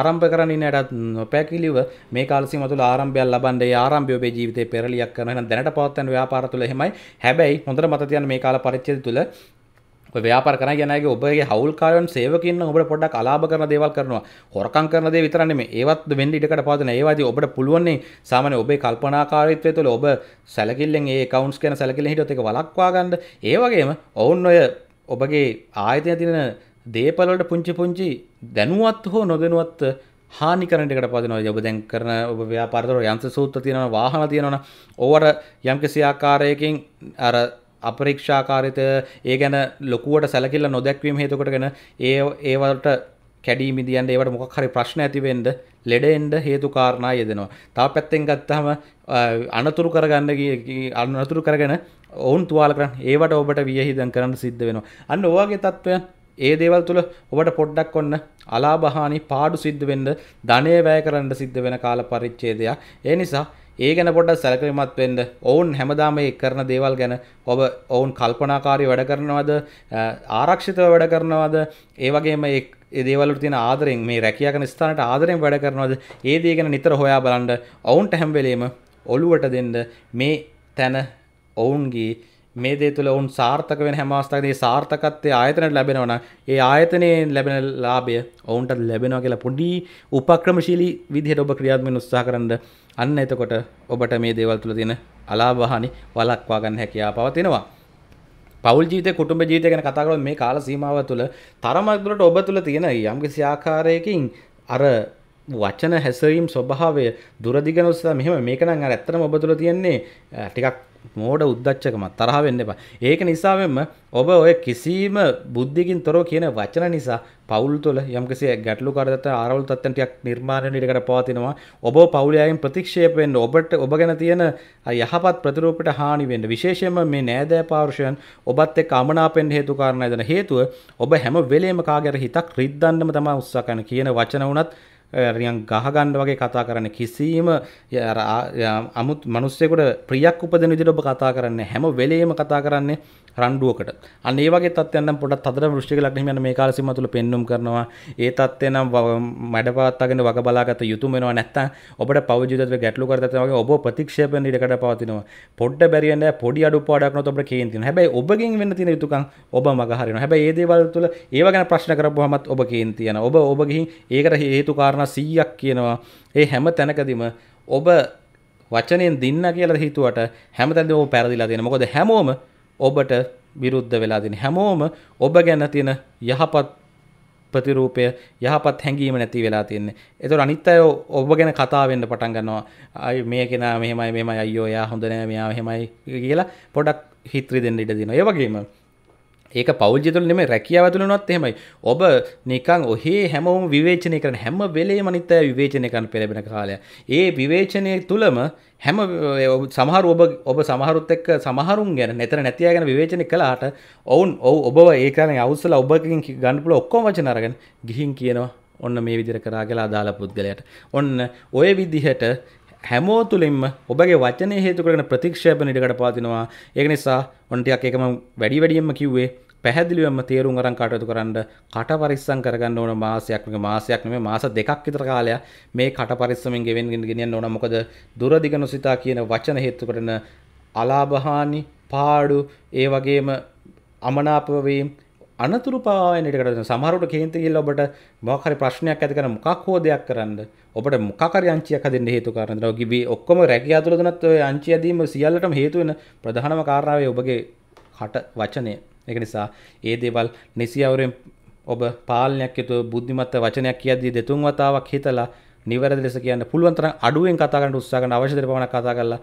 ආරම්භ කරන්නන්නටත් පැකිලිව මේ කාලසි මතු ආරම්භය ලබන්ඩ ආරම්භයෝබේ ජීවිත පෙරලියක් කරන දැනට පවත්තන ව්‍යාපාර තුළ හෙමයි හැබැයි හොඳ මතතියන් මේ කාල පරිච්චද තුළ ව්‍යාපාර කරන කියනගේ ඔබගේ හවුල්කාරයන් සේවකින්න ඔබට පොඩ්ඩක් අලාභ කරන දේවල් කරනවා හොරකම් කරන දේ විතරන්නේ මේ ඒවත් වෙන්න ඉඩකට පාදන ඒවාදී ඔබට පුළුවන්නේ සාමාන්‍ය ඔබේ කල්පනාකාරීත්වය තුළ ඔබ සැලකිල්ලෙන් ඒ accounts කියන සැලකිල්ලෙන් හිටියොත් ඒක වළක්වා ගන්න ඒ වගේම ඔවුන් ඔය ඔබගේ ආයතන තියෙන දේපල වලට පුංචි පුංචි දැනුවත් හෝ නොදැනුවත් හානි කරනටකට පදනවා ඔබ දැන් කරන ඔබ ව්‍යාපාරතර යන්ස සූත්‍ර තියෙනවා වාහන තියෙනවා ඕවට යම්කිසි ආකාරයකින් අර අපරීක්ෂාකාරිත ඒ ගැන ලොකුවට සැලකිල්ල නොදැක්වීම හේතුකටගෙන ඒ ඒවලට කැඩීමිදියන්ට ඒවට මොකක් හරි ප්‍රශ්න ඇතිවෙන්ඩ ලෙඩෙන්ඩ හේතු කාරණා යෙදෙනවා. තා පැත්තෙන් ගත්තහම අනතුරු කරගන්න අනතුරු කරගෙන ඔවුන් තුවාල කරන්න ඒවට ඔබට වියහිදන් කරන්න සිද්ධ වෙනවා. අන්න ඕවාගේ තත්ත්වයන් ඒ දේවල් තුළ ඔබට පොඩ්ඩක් ඔන්න අලාභහානි පාඩු සිද්ධ වෙන්ඩ ධනය වැය කරන්න සිද්ධ වෙන කාල පරිච්චේදයක්. ඒ නිසා ඒ ගැන පොඩ්ඩක් සැලකිලිමත් වෙන්න ඔවුන් හැමදාම ඒ කරන දේවල් ගැන ඔබ ඔවුන් කල්පනාකාරී වැඩ කරනවද ආරක්ෂිතව වැඩ කරනවද ඒ වගේම ඒ දේවල් වල තියෙන ආදරෙන් මේ රැකියා කරන ස්ථානට ආදරෙන් වැඩ කරනවද ඒ දේ ගැන නිතර හොයා බලන්න ඔවුන්ට හැම වෙලෙම ඔළුවට දෙන්න මේ තැන ඔවුන්ගේ මේ දේ තුළ ඔවුන් සාර්ථක වෙන හැම අවස්ථාවකදී සාර්ථකත්වයේ ආයතනයට ලැබෙනවා නම් ඒ ආයතනයෙන් ලැබෙන ලාභය ඔවුන්ට ලැබෙනවා කියලා පොඩි උපක්‍රමශීලී විදිහට ඔබ ක්‍රියාත්මක උත්සාහ කරන්න අන්න එතකොට ඔබට මේ දේවල් තුළ තියෙන අලාභහානි වළක්වා ගන්න හැකියාව පවතිනවා. පවුල් ජීවිතය කුටුම්බ ජීවිතය ගැන කතා කරොත් මේ කාල සීමාව තුළ තරමක් දුරට ඔබ තුළ තියෙන යම්කිසි ආකාරයකින් අර වචන හැසිරීම් ස්වභාවය දුරදිගන උස්සලා මෙහෙම මේක නම් අර ඇත්තටම ඔබ තුළ තියෙන්නේ ටිකක් මෝඩ උද්දච්චකමත් තරහ වෙන්න එපා. ඒක නිසාවෙන්ම ඔබ ඔය කිසිම බුද්ධියකින් තොරව කියන වචන නිසා පවුල් තුළ යම්කිසි ගැටලුකාර තත්ත්ව ආරවුල් තත්ත්වයන් ටිකක් නිර්මාණයට ඉඩකට පවතිනවා. ඔබ පවුලයාගෙන් ප්‍රතික්ෂේප වෙන්න ඔබට ඔබ ගැන තියෙන යහපත් ප්‍රතිරූපයට හානි වෙන්න. විශේෂයෙන්ම මේ නෑදෑ පාර්ෂයන් ඔබත් එක්ක අමනාපෙන්න හේතු කාරණා දෙන හේතුව ඔබ හැම වෙලේම කාගේ හිතක් රිද්දන්නම තමයි උත්සාහ කරන කියන වචන වුණත් රියන් ගහගන්න වගේ කතා කරන්න කිසිීම අමුත් මනුස්සෙකුට ප්‍රියක් උපදන විදිර ඔබ කතා කරන්න හැම වෙලේම කතා කරන්නේ රණ්ඩුවකට අනේවගේ තත්යන්න පොට තර ෘෂ්ික ලක්නීම මේ කාලසිම තුළ පෙන්නුම් කරනවා ඒ තත්වය නම් මඩපාත්තගෙන වග බලාගත යුතුමෙනවා නැත්ත ඔබට පවජිතව ගැටලු කරතවගේ ඔබ ප්‍රතික්ෂපෙන් ඉඩකට පවතිනවා පොඩ්ඩ බැරිියන්න පොඩි අඩු පාඩක්න ඔබට කේන්තින හැබයි ඔබගින් වෙන්න තින යුතුකන් ඔබ මගහරන හැබයි ඒදේවල් තුළ ඒවගෙන ප්‍රශ්න කරපුහමත් ඔබ කේන්තියන ඔබ ඔබගහි ඒකට හේතු කාරණ කියනවා සීයක් කියනවා ඒ හැම තැනකදිම ඔබ වචනයෙන් දෙන්න කියලා හිතුවට හැමතැනද ඔබ පැරදිලා තියෙන මොකද හැමෝම ඔබට විරුද්ධ වෙලා තියෙන හැමෝම ඔබ ගැන තියෙන යහපත් ප්‍රතිරූපය යහපත් හැඟීම නැති වෙලා තියන්නේ එතුර අනිත් අය ඔබ ගැන කතාවෙන්ට පටන් ගන්නවා අය මේ කෙන මෙහෙමයි මෙම අයෝ යා හොඳනෑ මෙයා හෙමයි කියලා පොඩක් හිත්‍රි දෙන්න ඉඩ දින ඒවගේම ඒක පෞද්ජතුල නෙම රැකියාව තුළනොත් එහෙමයි ඔබ නිකං ඔහේ හැමෝම විවේචනය කරන හැම වෙලේ මනිත විවේචනය කරන පෙළබෙන කාලය ඒ විවේචනය තුළම හැම සමහර ඔබ ඔබ සමහරුත් එක්ක සමහරුන් ගැන නැතර නැතියා ගැන විවේචනය කළාට ඔවුන් ඔව ඔබ ඒකන අවසල ඔබකින් ගන්නපුල ඔක්කොම වචනරගෙන ගිහින් කියනවා ඔන්න මේ විදිර කරා කියලා අදාලා පුද්ගලයට ඔන්න ඔය විදිහට හැමෝ තුළින්ම ඔබගේ වචනය හේතු කරන ප්‍රතික්ෂේප නිටකට පාතිනවා ඒක නිසා ඔන්ටයක් එකම වැඩි වැඩියම්ම කිව්වේ පැහැදිලිවම තේරුම් අරන් කටයුතු කරන්න කට පරිස්සම් කරගන්න ඕන මාසයක් මේක මාසයක් නෙමෙයි මාස දෙකක් විතර කාලයක් මේ කට පරිස්සමෙන් ගෙවෙන්න ගෙනියන්න ඕන මොකද දුරදිග නොසිතා කියන වචන හේතු කරන අලාභහානි පාඩු ඒ වගේම අමනාප වීම අනතුරු පායනට කරන සමහරට කේන්ති ගිල්ල ඔබට මොකරි ප්‍රශ්නයක් ඇති කරන මොකක් හෝ දෙයක් කරන්න ඔබට මොකරි අංචියක් හදන්න හේතු කරන්න ගිබි ඔක්කොම රැකිය අතුරදනත් ඔය අංචියදීම සියල්ලටම හේතුවෙන ප්‍රධානම කාරණාවේ ඔබගේ කට වචනය එක නිසා ඒ දේවල් නිසිවරෙන් ඔබ පාලනයක් යුතු බුද්ධිමත්ත වචනයක් කියද්දී දෙතුන් වතාවක් හිතලා නිවැරදි ලෙස කියන්න පුළුවන් තරම් අඩුවෙන් කතා කරන්න උත්සාහ කරන අවශ්‍ය දේ පමණක් කතා කරලා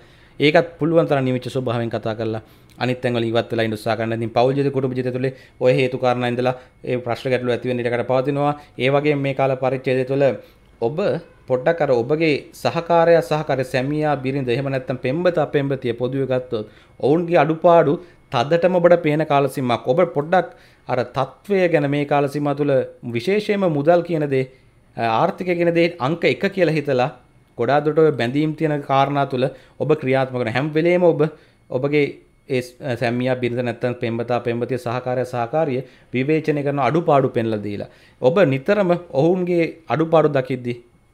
ඒකත් පුළුවන් තරම් නිමිච්ච ස්වභාවයෙන් කතා කරලා අනිත් තැන් වල ඉවත් වෙලා ඉන්න උත්සාහ කරන. ඉතින් පෞල් ජීවිත කුටුම්බ ජීවිත තුළ ඔය හේතු කාරණා ඉඳලා ඒ ප්‍රශ්න ගැටලු ඇති වෙන ඉඩකට පවතිනවා. ඒ වගේම මේ කාල පරිච්ඡේදය තුළ ඔබ පොඩ්ඩක් අර ඔබගේ සහකාරය සහකාරය සැමියා බිරිඳ එහෙම නැත්නම් පෙම්බතා පෙම්බතිය පොදුවේ ගත්තොත් ඔවුන්ගේ අඩුපාඩු තදටම ඔබට පේන කාලසිම්මක් ඔබ පොඩ්ඩක් අර තත්ත්වය ගැන මේ කාලසිම තුළ විශේෂයෙන්ම මුදල් කියන දේ ආර්ථිකය කියන දේ අංක එක කියලා හිතලා ගොඩාදුරට ඔය බැඳීම් තියෙන කාරණා තුළ ඔබ ක්‍රියාත්මක කරන හැම වෙලේම ඔබ ඔබගේ ඒ සැමියා බිරිඳ නැත්තම් පෙම්වතා පෙම්වතිය සහකාරය සහකාරිය විවේචනය කරන අඩුපාඩු පෙන්ලා දීලා ඔබ නිතරම ඔවුන්ගේ අඩුපාඩු දකිද්දි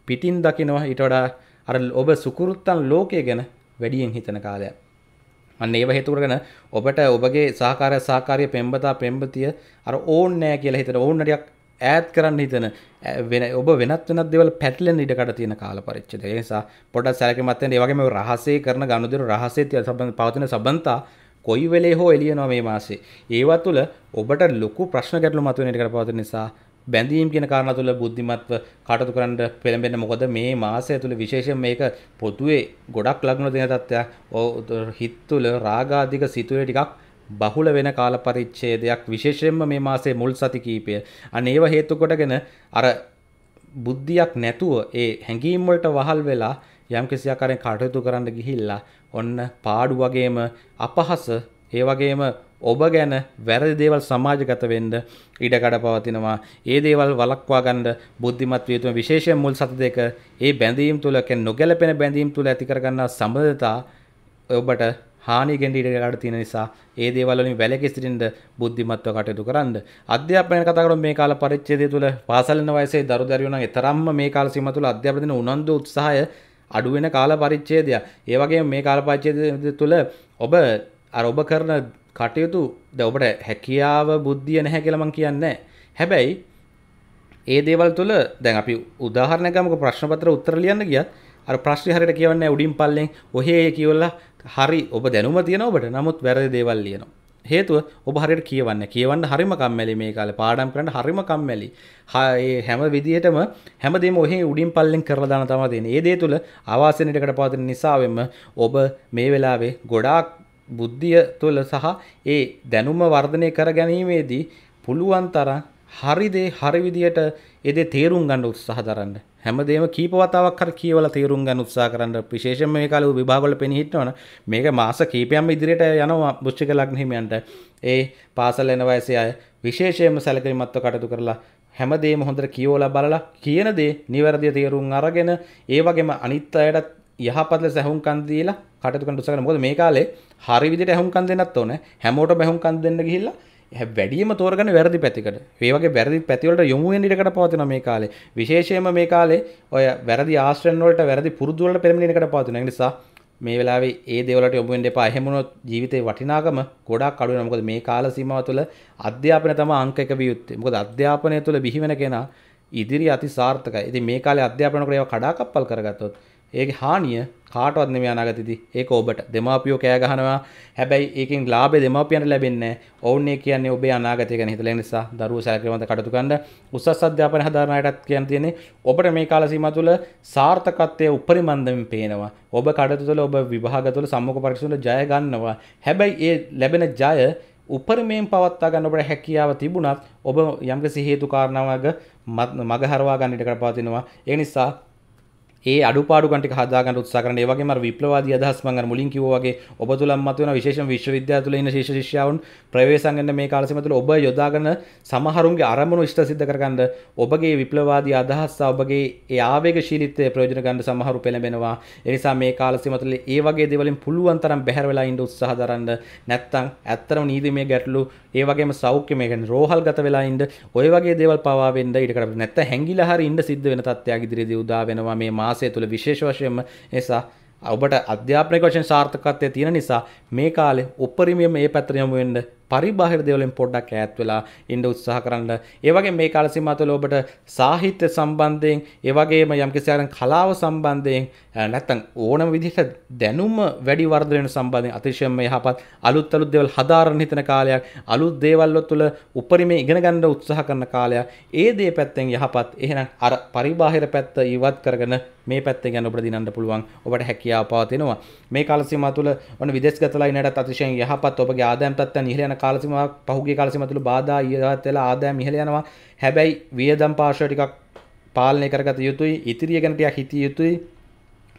පිටින් දකිනවා ඊට වඩා අර ඔබ සුකුරුත්තන් ලෝකය ගැන වැඩියෙන් හිතන කාලයක් අන්න ඒව හේතු කරගෙන ඔබට ඔබගේ සහකාරය සහකාරිය පෙම්බතා පෙම්බතිය අර ඕන් නෑ කියලා හිතන ඕන් නඩියක් ඈත් කරන්න හිතන වෙන ඔබ වෙනත් වෙනත් දේවල් පැටලෙන්න ඉඩකට තියෙන කාල පරිච්ඡේදය. ඒ නිසා පොඩක් සැලකිලිමත් වෙන්න. ඒ වගේම රහසේ කරන ගනුදෙනු රහසේ තියෙන සම්බන්ධ පවතින සම්බන්ධතා කොයි වෙලේ හෝ එළියනවා මේ මාසේ. ඒවත් තුළ ඔබට ලොකු ප්‍රශ්න ගැටලු මතුවෙන ඉඩකට පවතින නිසා බැඳීම් කියන කාරණා තුළ බුද්ධිමත්ව කටයුතු කරන්න පෙළඹෙන්න මොකද මේ මාසය තුළ විශේෂයෙන් මේක පොදුවේ ගොඩක් ලග්න දෙන තත්ත්වයක් හිත් තුළ රාගාධික සිතුවේ ටිකක් බහුල වෙන කාල පරිච්ඡේදයක් විශේෂයෙන්ම මේ මාසයේ මුල් සති කීපය අන්න ඒව හේතු කොටගෙන අර බුද්ධියක් නැතුව ඒ හැඟීම් වලට වහල් වෙලා යම් කිසි ආකාරයෙන් කටයුතු කරන්න ගිහිල්ලා ඔන්න පාඩු වගේම අපහස ඒ වගේම ඔබ ගැන වැරදි දේවල් සමාජගත වෙන්න ඉඩකඩ පවතිනවා. ඒ දේවල් වළක්වා ගන්න බුද්ධිමත් විය යුතුම විශේෂයෙන් මුල් සති දෙක ඒ බැඳීම් තුල කියන්නේ නොගැලපෙන බැඳීම් තුල ඇති කරගන්නා සම්බන්ධතා ඔබට හානි ගෙන්ඩ ඉඩකඩ තියෙන නිසා ඒ දේවල් වලින් වැළකී සිටින්න බුද්ධිමත්ව කටයුතු කරන්න. අධ්‍යාපනය කතා කරමු මේ කාල පරිච්ඡේදය තුල පාසල් යන වයසේ දරු දරුවෝ නම් තරම්ම මේ කාල සීමාව තුල අධ්‍යාපන දෙන උනන්දු උත්සාහය අඩු වෙන කාල පරිච්ඡේදය. ඒ වගේම මේ කාල පරිච්ඡේදය තුල ඔබ අර ඔබ කරන කටයුතු ද ඔබට හැකියාව බුද්ධිය නැහැ කියලා මම කියන්නේ හැබැයි ඒ දේවල් තුළ දැන් අපි උදාහරණයක් ගමුකෝ ප්‍රශ්න පත්‍ර උත්තර ලියන්න ගියත් අර ප්‍රශ්නේ හරියට කියවන්නේ නැහැ උඩින් පල්ලෙන් ඔහේ කියවලා හරි ඔබ දැනුම තියෙන ඔබට නමුත් වැරදි දේවල් ලියනවා හේතුව ඔබ හරියට කියවන්න කියවන්න හරිම කම්මැලි මේ කාලේ පාඩම් කරන්න හරිම කම්මැලි. හැම විදියටම හැමදේම ඔහේ උඩින් පල්ලෙන් කරලා දාන තමයි තියෙන්නේ. ඒ දේ තුල ආවාසනයකට පාවතින නිසාවෙම ඔබ මේ වෙලාවේ ගොඩාක් බුද්ධිය තුළ සහ ඒ දැනුම වර්ධනය කර ගැනීමේදී පුළුවන් තරම් හරිදේ හරි විදියට එදේ තේරුම් ගන්න උත්සාහ දරන්න හැමදේම කීප වතාවක් හරි කියවලා තේරුම් ගන්න උත්සාහ කරන්න විශේෂයෙන්ම මේ කාලේ විභාගවල පෙනී හිටනවනේ මේක මාස කිහිපයක්ම ඉදිරියට යනවා වෘශ්චික ලග්න හිමියන්ට ඒ පාසල් යන වයසේ අය විශේෂයෙන්ම සැලකිලිමත්ව කටයුතු කරලා හැමදේම හොඳට කියවලා බලලා කියන දේ නිවැරදිව තේරුම් අරගෙන ඒ වගේම අනිත් අයටත් යහපත් ලෙස සැහුම්කන් දීලා කටයුතු කරන්න උත්සාහ කරනවා මොකද මේ කාලේ හරි විදිට ඇහුම්කන් දෙන්නත් ඕන හැමෝට බැහුම්කන් දෙන්න ගිහිල්ලා වැඩියම තෝරගන වැරදි පැතිකට ඒවගේ වැරදි පැතිවලට යොමුුවෙන් ඉටකට පවතින මේ කාලේ විශේෂයම මේ කාලේ ඔය වැරදි ආශ්‍රෙන්වලට වැරදි පුරදුවලට පෙරමිණිකට පවතින නිසා මේ වෙලාවේ ඒ දෙවලට ඔබුවෙන්ට පහෙමුණොත් ජීවිතේ වටිනාගම ගොඩක් කඩුව මොකද මේ කාල සීමාව තුළ අධ්‍යාපන තම අංක එක වියුත්තේ මොකද අධ්‍යාපනය තුළ බිහිවෙන කෙනා ඉදිරි අති සාර්ථකයි ඉතින් මේ කාලේ අධ්‍යාපන කරේව කඩාකප්පල් කරගත්තොත් ඒක හානිය කාටවත් නෙමෙයි අනාගතයේදී ඒක ඔබට දෙමාපියෝ කෑ ගහනවා හැබැයි ඒකෙන් ලාභය දෙමාපියන්ට ලැබෙන්නේ ඔවුන් ඒ කියන්නේ ඔබේ අනාගතය ගැන හිතලා නිසා දරුවෝ සැලකිලිමත් කටයුතු කරන්න උසස් අධ්‍යාපන හදාරන අයටත් කියන්න තියෙන්නේ ඔබට මේ කාල සීමා තුළ සාර්ථකත්වයේ උපරිම මන්දමින් පේනවා ඔබ කටයුතු තුළ ඔබ විභාග තුළ සම්මුඛ පරීක්ෂණ වල ජය ගන්නවා හැබැයි ඒ ලැබෙන ජය උපරමයෙන් පවත්තා ගන්න ඔබට හැකියාව තිබුණත් ඔබ යම්කිසි හේතු කාරණාවක මග හරවා ගන්න ඉඩ කඩ පවතිනවා ඒ නිසා ඒ අඩුපාඩු ගන්ටි හදාගන්න උත්සාහ කරන ඒ වගේම අර විප්ලවවාදී අදහස් මම අර මුලින් කිව්වා වගේ ඔබ තුලම මතුවෙන විශේෂම විශ්වවිද්‍යාල තුල ඉන්න ශිෂ්‍ය ශිෂ්‍යාවුන් ප්‍රවේශම් ගන්න මේ කාලසීම තුළ ඔබ යොදාගෙන සමහරුන්ගේ අරමුණු ඉෂ්ට සිද්ධ කරගන්න ඔබගේ විප්ලවවාදී අදහස් සහ ඔබගේ ඒ ආවේගශීලීත්වය ප්‍රයෝජන ගන්න සමහරු පෙළඹෙනවා ඒ නිසා මේ කාලසීම තුළ ඒ වගේ දේවලින් පුළුවන් තරම් බැහැර වෙලා ඉන්න උත්සාහ දරන්න නැත්තම් ඇත්තටම නීතිමය ගැටලු ඒ වගේම සෞඛ්‍යමය කියන්නේ රෝහල් ගත වෙලා ඉන්න ඔය වගේ දේවල් පවා වෙන්න ඊට කරපිට නැත්තම් හැංගිලා හරි ඉන්න සිද්ධ වෙන තත්ත්වයක් ඉදිරියේදී උදා වෙනවා මේ මාස මාසය තුළ විශේෂ වශයෙන්ම නිසා ඔබට අධ්‍යාපනක වශයෙන් සාර්ථකත්වය තියෙන නිසා මේ කාලේ උපරිමයෙන් මේ පැත්තට යමු වෙන්න පරිබාහිර දේවලෙන් පොඩ්ඩක් ඈත් වෙලා ඉන්න උත්සාහ කරන්න. ඒ වගේ මේ කාල සීමා තුළ ඔබට සාහිත්‍ය සම්බන්ධයෙන්, ඒ වගේම යම්කිසි ආකාරයෙන් කලාව සම්බන්ධයෙන් නැත්නම් ඕනම විදිහට දැනුම වැඩි වර්ධනය වෙන සම්බන්ධයෙන් අතිශයම යහපත් අලුත් අලුත් දේවල් හදාරන්න හිතන කාලයක්, අලුත් දේවල් තුළ උපරිම ඉගෙන ගන්න උත්සාහ කරන කාලයක්. ඒ දේ පැත්තෙන් යහපත්. එහෙනම් අර පරිබාහිර පැත්ත ඉවත් කරගෙන මේ පැත්තෙන් ගැන ඔබට දිනන්න පුළුවන්. ඔබට හැකියාව පවතිනවා. මේ කාල සීමා තුළ ඔන්න විදේශගතලා ඉන්නටත් අතිශයින් යහපත් ඔබගේ ආදායම් තත්ත්වයන් ඉහළ යන කාලසිමාවක් පහුගේ කාලසිම තුළ බාධා ඊදවත් වෙලා ආදායම් ඉහළ යනවා. හැබැයි වියදම් පාර්ශ්ව ටිකක් පාලනය කරගත යුතුයි. ඉතිරිය ගැන ටිකක් හිතිය යුතුයි.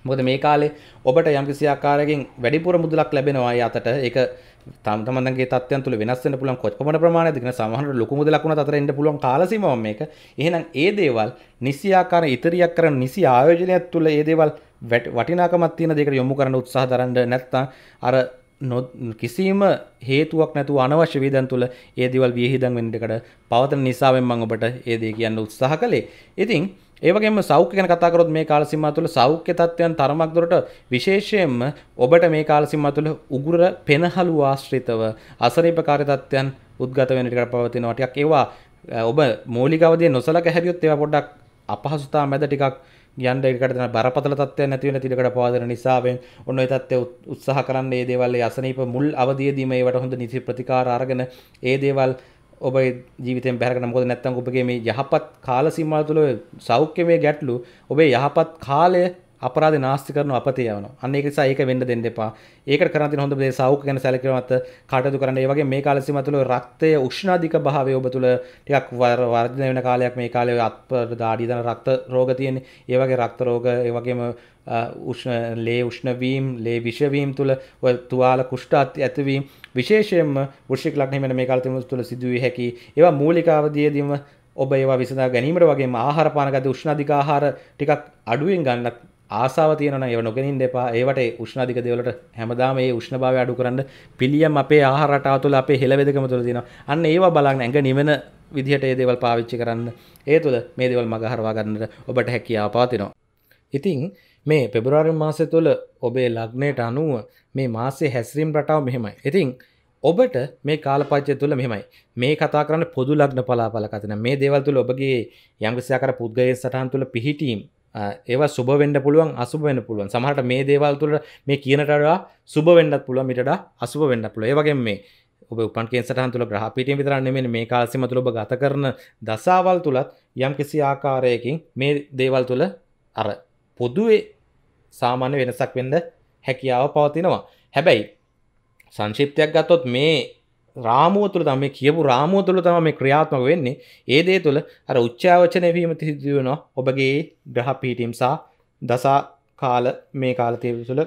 මොකද මේ කාලේ ඔබට යම්කිසි ආකාරයකින් වැඩිපුර මුදලක් ලැබෙනවා ඒ අතට. ඒක තම තමන්ගේ තත්ත්වයන් තුළ වෙනස් වෙන්න පුළුවන් කොච්චර ප්‍රමාණයක්ද කියන සමහරට ලොකු මුදලක් වුණත් අතර එන්න පුළුවන් කාලසීමාවක් මේක. එහෙනම් ඒ දේවල් නිසි ආකාර ඉතිරියක් කරන නිසි ආයෝජනයක් තුළ ඒ දේවල් වටිනාකමක් තියෙන දෙයකට යොමු කරන්න උත්සාහ දරන්න නැත්නම් අර කිසිීම හේතුවක් නැතු අනවශ්‍ය වේදන් තුළ ඒදවල් වියහිදන් වෙන්ටකට පවතන නිසාවෙන් මං ඔබට ඒදේ කියන්න උත්සාහ කළේ ඉතින් ඒවගේම සෞඛ්‍ය ගැන කතා කරොත් මේ කාලසිම්මා තුළ සෞඛ්‍ය තත්ත්වයන් තරමක් දුරට විශේෂයෙන්ම ඔබට මේ කාලසිම්මා තුළ උගුර පෙනහළු ආශ්‍රිතව අසනීපකාරී තත්ත්වයන් උද්ගත වෙන විට පවතිනවා ටිකක් ඒවා ඔබ මූලික අවදියේ නොසලක හැරියොත් ඒවා පොඩ්ඩක් අපහසුතාව මැද ටිකක් යන්ඩ එකටන බරපතල තත්වය නැතිවෙන තිලකට පවාදන නිසාවෙන් ඔන්න තත්ව උත්සාහ කරන්න ඒ දේවල්ලේ අසනීප මුල් අවදියදීම ඒවට හොඳ නිසි ප්‍රතිකාර අරගෙන ඒ දේවල් ඔබ ජීවිතෙන් බැරගන මොද නැත්තම් ඔබගේ මේ යහපත් කාලසිම්මා තුළ සෞඛ්‍ය මේ ගැටලු ඔබේ යහපත් කාලය අපරාධ නාස්ති කරන අපතේ යවනවා. අන්න ඒක නිසා ඒක වෙන්න දෙන්න එපා. ඒකට කරන් තියෙන හොඳම දේ සෞඛ්‍ය ගැන සැලකිලිමත් කටයුතු කරන්න. ඒ වගේ මේ කාල සීමා තුළ රක්තය උෂ්ණාධික භාවය ඔබ තුළ ටිකක් වර්ධනය වෙන කාලයක් මේ කාලේ අත්පර දාඩිය දන රක්ත රෝග තියෙන්නේ. ඒ වගේ රක්ත රෝග ඒ වගේම උෂ්ණ ලේ උෂ්ණවීම් ලේ විෂවීම් තුළ ඔය තුවාල කුෂ්ඨාත් ඇතිවීම විශේෂයෙන්ම වෘෂික ලග්නෙ වෙන මේ කාල තුළ තුළ සිදුවේ හැකි ඒවා මූලික අවධියේදීම ඔබ ඒවා විසඳා ගැනීමට වගේම ආහාර පාන ගත උෂ්ණ අධික ආහාර ටිකක් අඩුවෙන් ගන්නත් ආසාාව තියන ඒව නොගෙනින් දෙපා ඒවට උෂ්ණධික දෙවලට හැමදාම ඒ උෂ්ණභාව අඩු කරන්න පිළියම් අපේ ආහරටා තුළ අපේ හෙළවෙදකම තුළ තින අන්න ඒවා බලන්න ඇඟ නිවන විදිහට ඒ දේවල් පාවිච්චි කරන්න ඒ තුළ මේ දෙවල් මගහරවා ගන්නට ඔබට හැකියා පාතිනවා. ඉතිං මේ පෙබරාරි මාසය තුළ ඔබේ ලග්නයට අනුව මේ මාසේ හැස්රීම් රටාව මෙහෙමයි. ඉතිං ඔබට මේ කාලපච්චය තුළ මෙමයි මේ කතා කරන්න පොදු ලක්න පලාපල කතන මේ දේවල් තුළ ඔබගේ යංගසයාකර පුද්ගය සටහන් තුළ පිහිටීම් ඒවා සුබ වෙන්ඩ පුළුවන් අසුබ වෙන්න පුළුවන් සමහට මේ දේවල් තුළ මේ කියනටඩා සුබ වෙන්ඩත් පුළුව මිට අසුබ වෙන්න පුළුව ඒවගේ මේ ඔබ උපන් කෙන්සටහන් තුළ ග්‍රහපිටිය විතරන්න මෙ මේ කාල්සිම තුළ ඔබ ගත කරන දසාවල් තුළත් යම් කිසි ආකාරයකින් මේ දේවල් තුළ අර පොදුවේ සාමාන්‍ය වෙනසක් වෙන්ඩ හැකියාව පවතිනවා හැබැයි සංශිප්තයක් ගත්තොත් මේ රාමුව තුළ තම කියපු රාමුව තුළ තම මේ ක්‍රියාත්මක වෙන්නේ ඒදේ තුළ අර උච්චාවචනයවීම තිසිදුවනවා ඔබගේ ග්‍රහ පිහිටීම් සා දසා කාල මේ කාලතය තුළ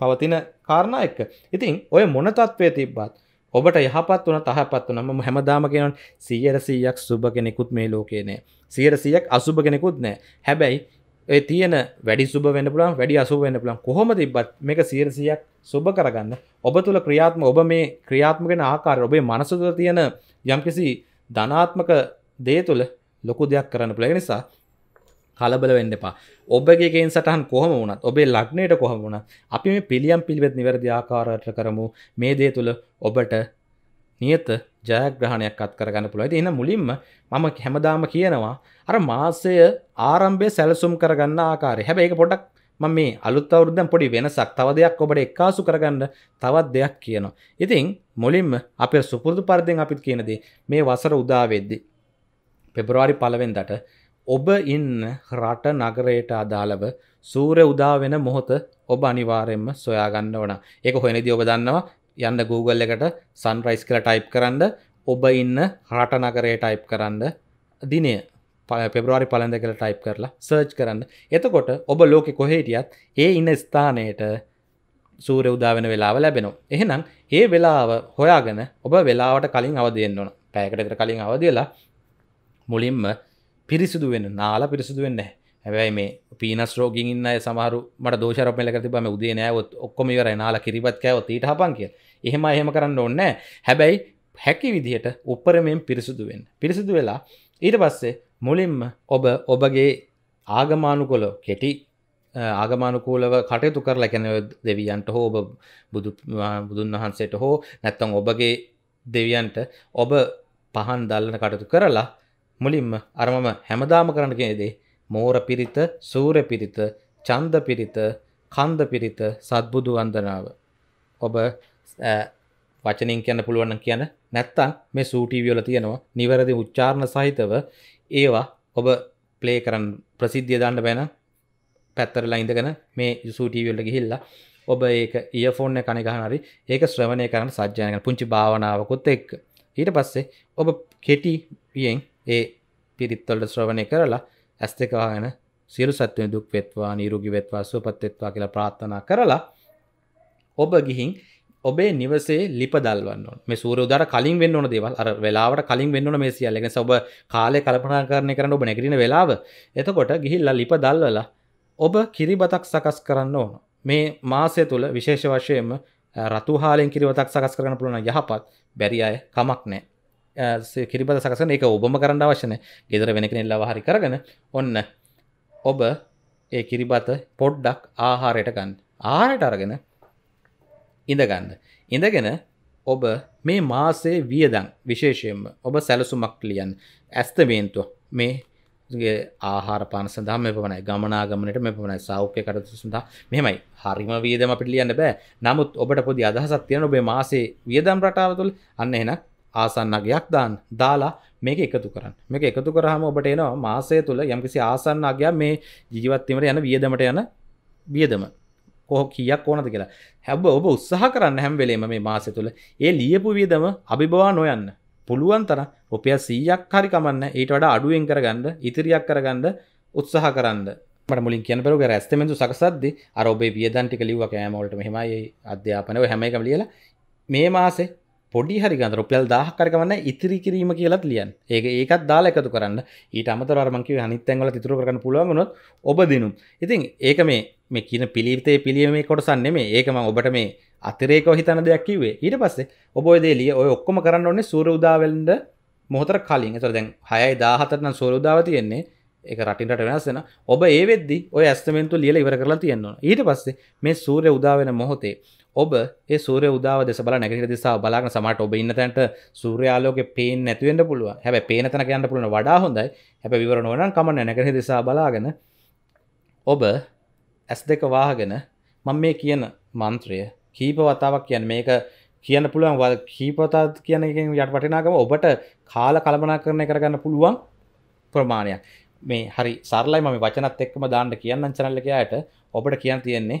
පවතින කාරණා එක්ක ඉතින් ඔය මොන තත්වය තිබ්බත් ඔබට යහපත් වන තහපත් වනම හැමදාම කියෙනන් සියර සීයක් සුභ කෙනෙකුත් මේ ලෝකේ නෑ සියර සියක් අසුභ කෙනෙකුත් නෑ හැබැයි ඒ තියෙන වැඩි සුබ වෙන පුළන් වැඩි අසුව වෙන පුළන් කොහොම තිබත් මේක සීරසියක් සුබ කරගන්න ඔබ තුළ ක්‍රියාත්ම ඔබ මේ ක්‍රියාත්මගෙන ආකාර ඔබේ මනසුද තියෙන යම්කිසි ධනාත්මක දේ තුළ ලොකු දෙයක් කරන්න පුළ නිසා කලබල වෙන්න එපා ඔබගේගෙන් සටහන් කොහම වුණත් ඔබේ ලක්නයට කොහම වුණත් අපි මේ පිළියම් පිළිවෙත් නිවැරදි ආකාරයට කරමු මේ දේ තුළ ඔබට නියත ජයග්‍රහණයක් අත් කරගන්න පුළුවන්. ඉතින් මුලින්ම මම හැමදාම කියනවා අර මාසය ආරම්භයේ සැලසුම් කරගන්න ආකාරය. හැබැයි ඒක පොඩ්ඩක් මම මේ අලුත් අවුරුද්දෙන් පොඩි වෙනසක් තව දෙයක් ඔබට එක්කාසු කරගන්න තවත් දෙයක් කියනවා. ඉතින් මුලින්ම අපේ සුපුරුදු පරිදිෙන් අපිත් කියන දේ මේ වසර උදා වෙද්දී පෙබරවාරි 1 වෙනිදාට ඔබ ඉන්න රට නගරයට අදාළව සූර්ය උදා වෙන මොහොත ඔබ අනිවාර්යෙන්ම සොයාගන්න ඕන. ඒක හොයනදී ඔබ දන්නවා යන්න Google එකට සන්රයිස් කියලා ටයිප් කරන්න ඔබ ඉන්න හට නගරේ ටයිප් කරන්න දිනය පෙබරවාරි පලඳ කළ ටයිප් කරලා සර්ච් කරන්න එතකොට ඔබ ලෝකෙ කොහේටියත් ඒ ඉන්න ස්ථානයට සූරය උදාවෙන වෙලාව ලැබෙනවා එහෙනම් ඒ වෙලාව හොයාගෙන ඔබ වෙලාවට කලින් අවදයෙන් ඕන පෑකටකට කලින් අවදලා මුලින්ම පිරිසිදු වෙන නාලා පිරිසිදු වෙන්න හැබැයි මේ පීනස් රෝගින් ඉන්න සමහරු මට දෝෂරපමල කරති බම උදේ නෑවත් ඔක්කොම ඉවර නාලා කිරිපත් කෑවත් ඊට හපන් කිය එහෙම එහෙම කරන්න ඕන්න හැබැයි හැකි විදිහට උපරමෙන් පිරිසුදු වෙන්න පිරිසිදු වෙලා ඊට පස්සේ මුලින්ම ඔබ ඔබගේ ආගමානුකොලො කෙටි ආගමානුකූලව කටයුතු කරලා කැනව දෙවියන්ට හෝ ඔබ බුදු බුදුන් වහන්සේට හෝ නැත්තම් ඔබගේ දෙවියන්ට ඔබ පහන් දල්ලන කටතු කරලා මුලින්ම අරමම හැමදාම කරන්න කියනදේ මෝර පිරිත, සූර්ය පිරිත, ඡන්ද පිරිත, කන්ද පිරිත, සත්බුදු වන්දනාව. ඔබ වචනින් කියන්න පුළුවන් නම් කියන නැත්තම් මේ සූටීවි වල තියෙනවා නිවැරදි උච්චාරණ සහිතව ඒවා ඔබ ප්ලේ කරන්න ප්‍රසිද්ධිය දාන්න බෑ නම් පැත්තරලා ඉඳගෙන මේ සූටීවි වලට ගිහිල්ලා ඔබ ඒක ඉයෆෝන් එක කන ගහන හරි ඒක ශ්‍රවණය කරන්න සජ්ජායන කරන පුංචි භාවනාවකුත් එක්ක ඊට පස්සේ ඔබ කෙටි වියෙන් ඒ පිරිත් වලට ශ්‍රවණය කරලා ඇස් දෙක වහගෙන සියලු සත්වයන් දුක් වෙත්වා නිරෝගී වෙත්වා සුවපත් වෙත්වා කියලා ප්‍රාර්ථනා කරලා ඔබ ගිහින් ඔබේ නිවසේ ලිප දල්වන්න මේ සූර උදාර කලින් වෙන්න ඕන දේවල් අර වෙලාවට කලින් වෙන්න ඕන මේ සියල්ල ඒ ඔබ කාලය කල්පනා කරන කරන ඔබ නැගිටින වෙලාව එතකොට ගිහිල්ලා ලිප දල්වලා ඔබ කිරිබතක් සකස් කරන්න ඕන මේ මාසය තුල විශේෂ වශයෙන්ම රතුහාලෙන් කිරිබතක් සකස් කරන්න පුළුවන් යහපත් බැරි අය කමක් නැහැ කිරිබද සකසන එක ඔබම කරන්න අවශ්‍යන ගෙදර වෙන කෙනෙල්ලා හරි කරගෙන ඔන්න ඔබ ඒ කිරිබත පොඩ්ඩක් ආහාරයට ගන්න ආහාරයට අරගෙන ඉඳගන්න ඉඳගෙන ඔබ මේ මාසේ වියදං විශේෂයෙන්ම ඔබ සැලසුමක් ලියන් ඇස්තමේන්තුව මේ ආහාර පාන සඳහම පමණයි ගමනාගමනට මෙ පමණයි සෞඛ්‍ය කරතු සඳහා මෙමයි හරිම වියදම පිට ලියන්න බෑ නමුත් ඔබට පොදි අදහසක් තියෙන ඔබේ මාසේ වියදම් රටාව තුළ අන්න එනක් ආසන්නගයක් දාන්න දාලා මේක එකතු කරන්න මේක එකතු කරහම ඔබට එනවා මාසය තුළ යම්කිසි ආසන්න අගයක් මේ ජීවත්වීමට යන වියදමට යන වියදම කොහ කියක් ඕනද කියලා හැබ ඔබ උත්සාහ කරන්න හැම් වෙලේම මේ මාසය තුළ ඒ ලියපු වියදම අභිබවා නොයන්න පුළුවන් තර ඔපය සීයක් හරි කමන්න ඊට වඩා අඩුවෙන් කරගන්න ඉතිරියක් කරගන්න උත්සාහ කරන්න මට මුලින් කියන පෙරුව ඇස්තමෙන්තු සකසද්දි අරඔබේ වියදන්ටික ලිව කෑමවලට මෙහමයි අධ්‍යාපනව හැමයි කම ලියලා මේ මාසේ පොඩි හරි ගන්තර රුපියල් දාහ කරගවන්න ඉතිරි කිරීම කියලත් ලියන් ඒක ඒකත් දාලා එකතු කරන්න ඊට අමතරමක හනිත්තැන්වල තිතුර කරන පුළුවන්ගනොත් ඔබ දිනුම් ඉතින් ඒක මේ මේ කියන පිළිවිතේ පිළියීමේ කොටසන්නේ මේ ඒකම ඔබට මේ අතරේක හිතන දෙයක් කිවේ ඊට පස්සේ ඔබයදේලිය ඔය ඔක්කොම කරන්න ඔන්නේ සූර උදාවෙන්ද මොහතර කලින් තර දැන් හයයි දාහතරන සෝරුදාව තියෙන්නේ එක රටින්ට වෙනස්සෙන ඔබ ඒවෙදදි ඔය ඇස්තමෙන්තු ලියල ඉවර කරලා තියෙන්නවා ඊට පස්සේ මේ සූරය උදාවෙන මොහොතේ ඔබ ඒ සූර උදාව දෙස බල නැගට දිසා බලාගන සමට ඔබ ඉන්න තැන්ට සූරයාලෝක පේෙන් නැතිවෙන්ට පුළුව හැබ පේන තැන කියන්න පුළුව වඩා හොඳයි හැබ විවරණ ඕන කමන නැගට දිසා බලාගෙන ඔබ ඇස් දෙක වාහගෙන මං මේ කියන මන්ත්‍රය කීප වතාවක් කියන මේක කියන්න පුළුවන් වද කීපතාත් කියන එකෙන් යට වටිනාකම ඔබට කාල කළමනා කරණය කරගන්න පුළුවන් ප්‍රමාණයක් මේ හරි සරලයි මම වචනත් එක්කම දාන්න කියන්න චනල්ලකයායට ඔබට කියන්න තියෙන්නේ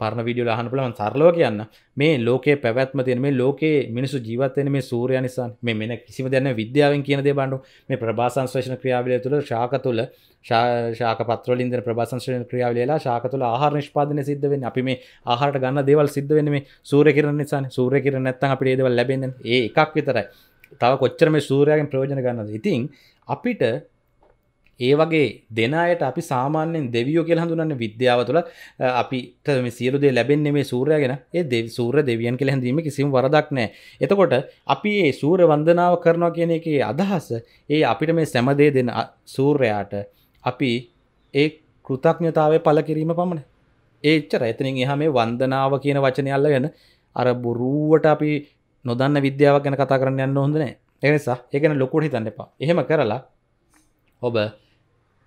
පරණ විඩියෝ හන පුලන් සරලෝ කියන්න මේ ලෝකේ පැවැත්ම තියෙන මේ ලෝකේ මිනිසු ජීවත්තයන මේ සූරය නිසා මේ මෙන කිසිම දැන විද්‍යාවෙන් කියනදේ බණ්ඩු මේ ප්‍රභාසංශේෂණ ක්‍රියාවලය තුළ ශාක තුළ ශාක පත්‍රලින්ද ප්‍රභාසංශන ක්‍රියාවලලා ශාක තුළ ආහාර නිෂ්පාදන සිද්ධ වෙන අපි මේ ආහාරට ගන්න දේවල් සිද්ධ වෙන මේ සූරය කිරණ නිසා සූරය කිරණ නැත්තම් අපිට ඒ දේවල් ලැබෙන්නේ ඒ එකක් විතරයි තව කොච්චර මේ සූරයාගෙන් ප්‍රයෝජන ගන්නද ඉතින් අපිට ඒ වගේ දෙන අයට අපි සාමාන්‍යෙන් දෙවියෝ කියලා හඳුනන්න විද්‍යාව තුළ අපිට මේ සියලු දේ ලැබෙන්නේ මේ සූර්යය ගැන ඒ දෙව සූර්ය දෙවියන් කියලා හැඳීම කිසිම වරදක් නැහැ. එතකොට අපි මේ සූර්ය වන්දනාව කරනවා කියන එකේ අදහස ඒ අපිට මේ සෑම දේ දෙන සූර්යයාට අපි ඒ කෘතඥතාවය පළ කිරීම පමණයි. ඒච්චර එතනින් එහා මේ වන්දනාව කියන වචනේ අල්ලගෙන අර බොරුවට අපි නොදන්න විද්‍යාවක් ගැන කතා කරන්න යන්න හොඳ නැහැ. ඒ නිසා ඒක ගැන ලොකුවට හිතන්න එපා. එහෙම කරලා ඔබ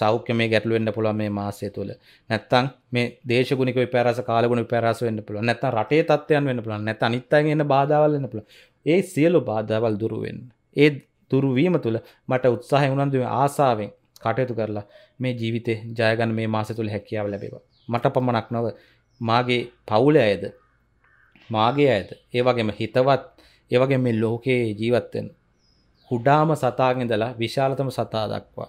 සෞඛ්‍ය මේ ගැටලුවෙන්න්න පුළුව මේ මාසය තුළ නැත්තං මේ දේශගුණික පැරස කාලගුණ පැරස වන්න පුළ නැත රටේ තත්වයන් වන්න පුළන් නැත අනිත්තගන්න බාධාවල්ලන්න පුළ ඒ සියලු බාධාවල් දුරුවෙන් ඒ දුරුවීම තුළ මට උත්සාහ උනන්දුව ආසාාවෙන් කටයුතු කරලා මේ ජීවිතය ජයගන මේ මාස තුළ හැකියාව ලැබේවා මට පමණක් නොව මාගේ පවුල ඇයද මාගේ ඇද ඒවගේම හිතවත් ඒවගේ මේ ලෝකයේ ජීවත්වෙන් කුඩාම සතාගෙදලා විශාලතම සතා දක්වා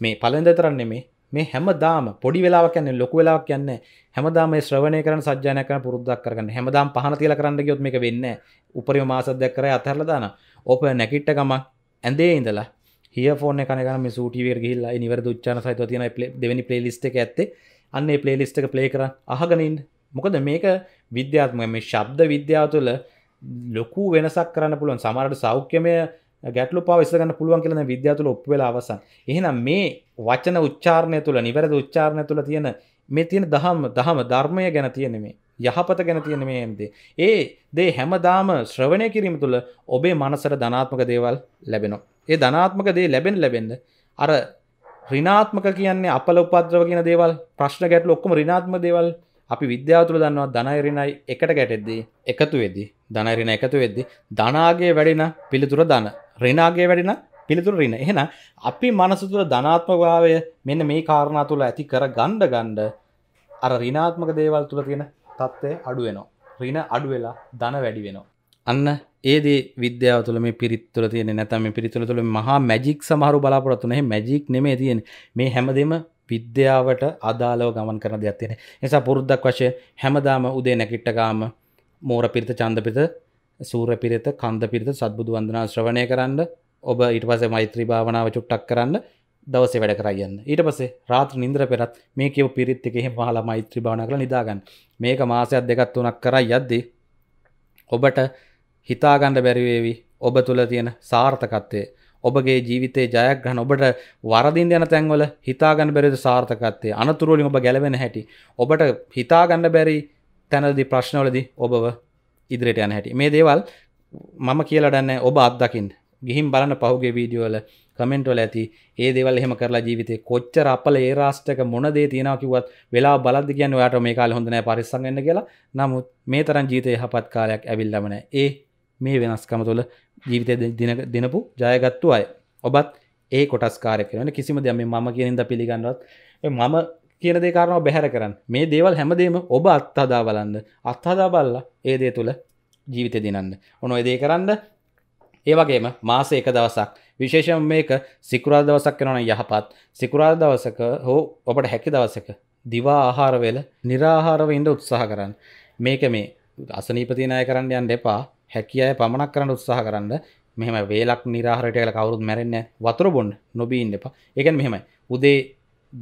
මේ පලඳ තරන්නේ මේ මේ හැමදාම පොඩි වෙලාවක් යන්න ලොකු වෙලාවක් යන්න හැමදාම ශ්‍රවණය කරන සජ්‍යනය කරන පුරුද්දක් කරගන්න හැමදාම් පහන තියලා කරන්න ගියොත් මේක වෙන්නේ උපරිම මාසක් දැක් කරා අතහැරලා දාන ඕප නැකිට්ට ගමක් ඇඳේ ඉඳලා හියෆෝන කනගම සූටිවර ගහිල්ලා නිවැරදි උච්චාන සහිත තියෙන දෙවැනි ප්ලේලිස්ට එක ඇත්තේ අන්නේ ප්ලේලිස්ට එක ප්ලේ කර අහගනින් මොකද මේක විද්‍යාත්මක මේ ශබ්ද විද්‍යාව තුළ ලොකු වෙනසක් කරන්න පුළුවන් සමරට සෞඛ්‍යමය ගැටලු පවස්සගන්න පුළුවන් කියලන විද්‍යාතුල ඔප් වෙලා අවසන් එහෙනම් මේ වචන උච්චාරණය තුළ නිවැරද උච්චාරණය තුළ තියෙන මේ තියෙන දහම් දහම ධර්මය ගැන තියෙන මේ යහපත ගැන තියෙන මේ ඇම්දේ ඒ දේ හැමදාම ශ්‍රවණය කිරීම තුළ ඔබේ මනසට ධනාත්මක දේවල් ලැබෙනවා ඒ ධනාත්මක දේ ලැබෙන ලැබෙන්ද අර රිනාත්මක කියන්නේ අපල උපද්‍රව කියන දේවල් ප්‍රශ්න ගැටලු ඔක්කොම රිනාත්ම දේවල් අපි විද්‍යාතුළ දන්නවා ධනයිරිනයි එකට ගැටෙද්දී එකතු වෙදි ධනයිරින එකතු වෙද්දි ධනාගේ වැඩෙන පිළිතුර දන රෙනාගේ වැඩෙන පිළිතුර රින්න එහෙන අපි මනසතුර ධනාත්මභාවය මෙන්න මේ කාරණා තුළ ඇති කර ගණ්ඩ ගණ්ඩ අර රිනාත්මක දේවල් තුළ තියෙන තත්ත්වය අඩුවෙනවා රින අඩුවෙලා ධන වැඩි වෙනවා අන්න ඒදේ විද්‍යාව තුළ මේ පිරිත්තුල තියෙන නැතම පිරිතුළ තුළ මහා මැජික් සමහරු බලාපොරත්තුනේ මැජික් නෙමේ තියෙන මේ හැමදෙම විද්‍යාවට අදාලව ගමන් කරන දෙයක් තියෙන නිසා පුරුද්දක් වශය හැමදාම උදේ නැකිට්ටකාම මෝර පිරිත චන්දපිත සූර පිරිත කන්ද පිරිත සත්බුදු වන්දනා ශ්‍රවණය කරන්න ඔබ ඊට පසේ මෛත්‍රී භාවනාව චුට්ටක් කරන්න දවසේ වැඩ කරයන්න ඊට පසේ රාත්‍ර නින්ද්‍ර පෙරත් මේ කියව පිරිත් එකෙහි මහලා මෛත්‍රී භාවනා කරලා නිදාගන්න මේක මාසයක් දෙකක් තුනක් කරයි යද්දී ඔබට හිතාගන්න බැරි වේවි ඔබ තුල තියෙන සාර්ථකත්වය ඔබගේ ජීවිතේ ජයග්‍රහණ ඔබට වරදින් යන තැන්වල හිතාගන්න බැරිද සාර්ථකත්වය අනතුරුවලින් ඔබ ගැලවෙන හැටි ඔබට හිතාගන්න බැරි තැනදී ප්‍රශ්නවලදී ඔබව ඉදිරියට යන හැටි මේ දේවල් මම කියලඩන්න ඔබ අත්දකින්න ගිහිම් බලන්න පහුගේ වීඩියෝල කමෙන්ටවල ඇති ඒ දෙවල් එහෙම කරලා ජීවිතේ කොච්චර අපල ඒ රාෂ්ටක මොනදේ තියෙනවා කිව්වත් වෙලා බලද්දි කියන්නේ ඔයාට මේ කාලේ හොඳ නැහැ පරිස්සම් වෙන්න කියලා. නමුත් මේ තරම් ජීවිතේ යහපත් කාලයක් ඇවිල්ලාම නැහැ. ඒ මේ වෙනස්කම තුළ ජීවිතේ දින දිනපු ජයගත්තු අය. ඔබත් ඒ කොටස් කාර්යයක් වෙනවා. කිසිම දෙයක් මේ මම කියන ඉඳ පිළිගන්නවත් මම කියන දේ කාරණාව බැහැර කරන්න මේ දේවල් හැමදේම ඔබ අත්හදා බලන්න අත්හදා බලලා ඒ දේ තුළ ජීවිතය දිනන්න ඔනො දේ කරන්න ඒ වගේම මාස එක දවසක් විශේෂම මේක සිකුරා දවසක් වෙනවන යහපත් සිකුරා දවසක හෝ ඔබට හැකි දවසක දිවා ආහාරවෙල නිරාහාරව ඉන්ඩ උත්සාහ කරන්න මේක මේ අසනීපතිනය කරන්න යන්න එපා හැකි අය පමණක් කරන්න උත්සාහ කරන්න මෙහම වේලක් නිරහරටයල කවරුත් මැරෙන්න වතුර බොන්ඩ නොබීන් එපා එකන් මෙහෙමයි උදේ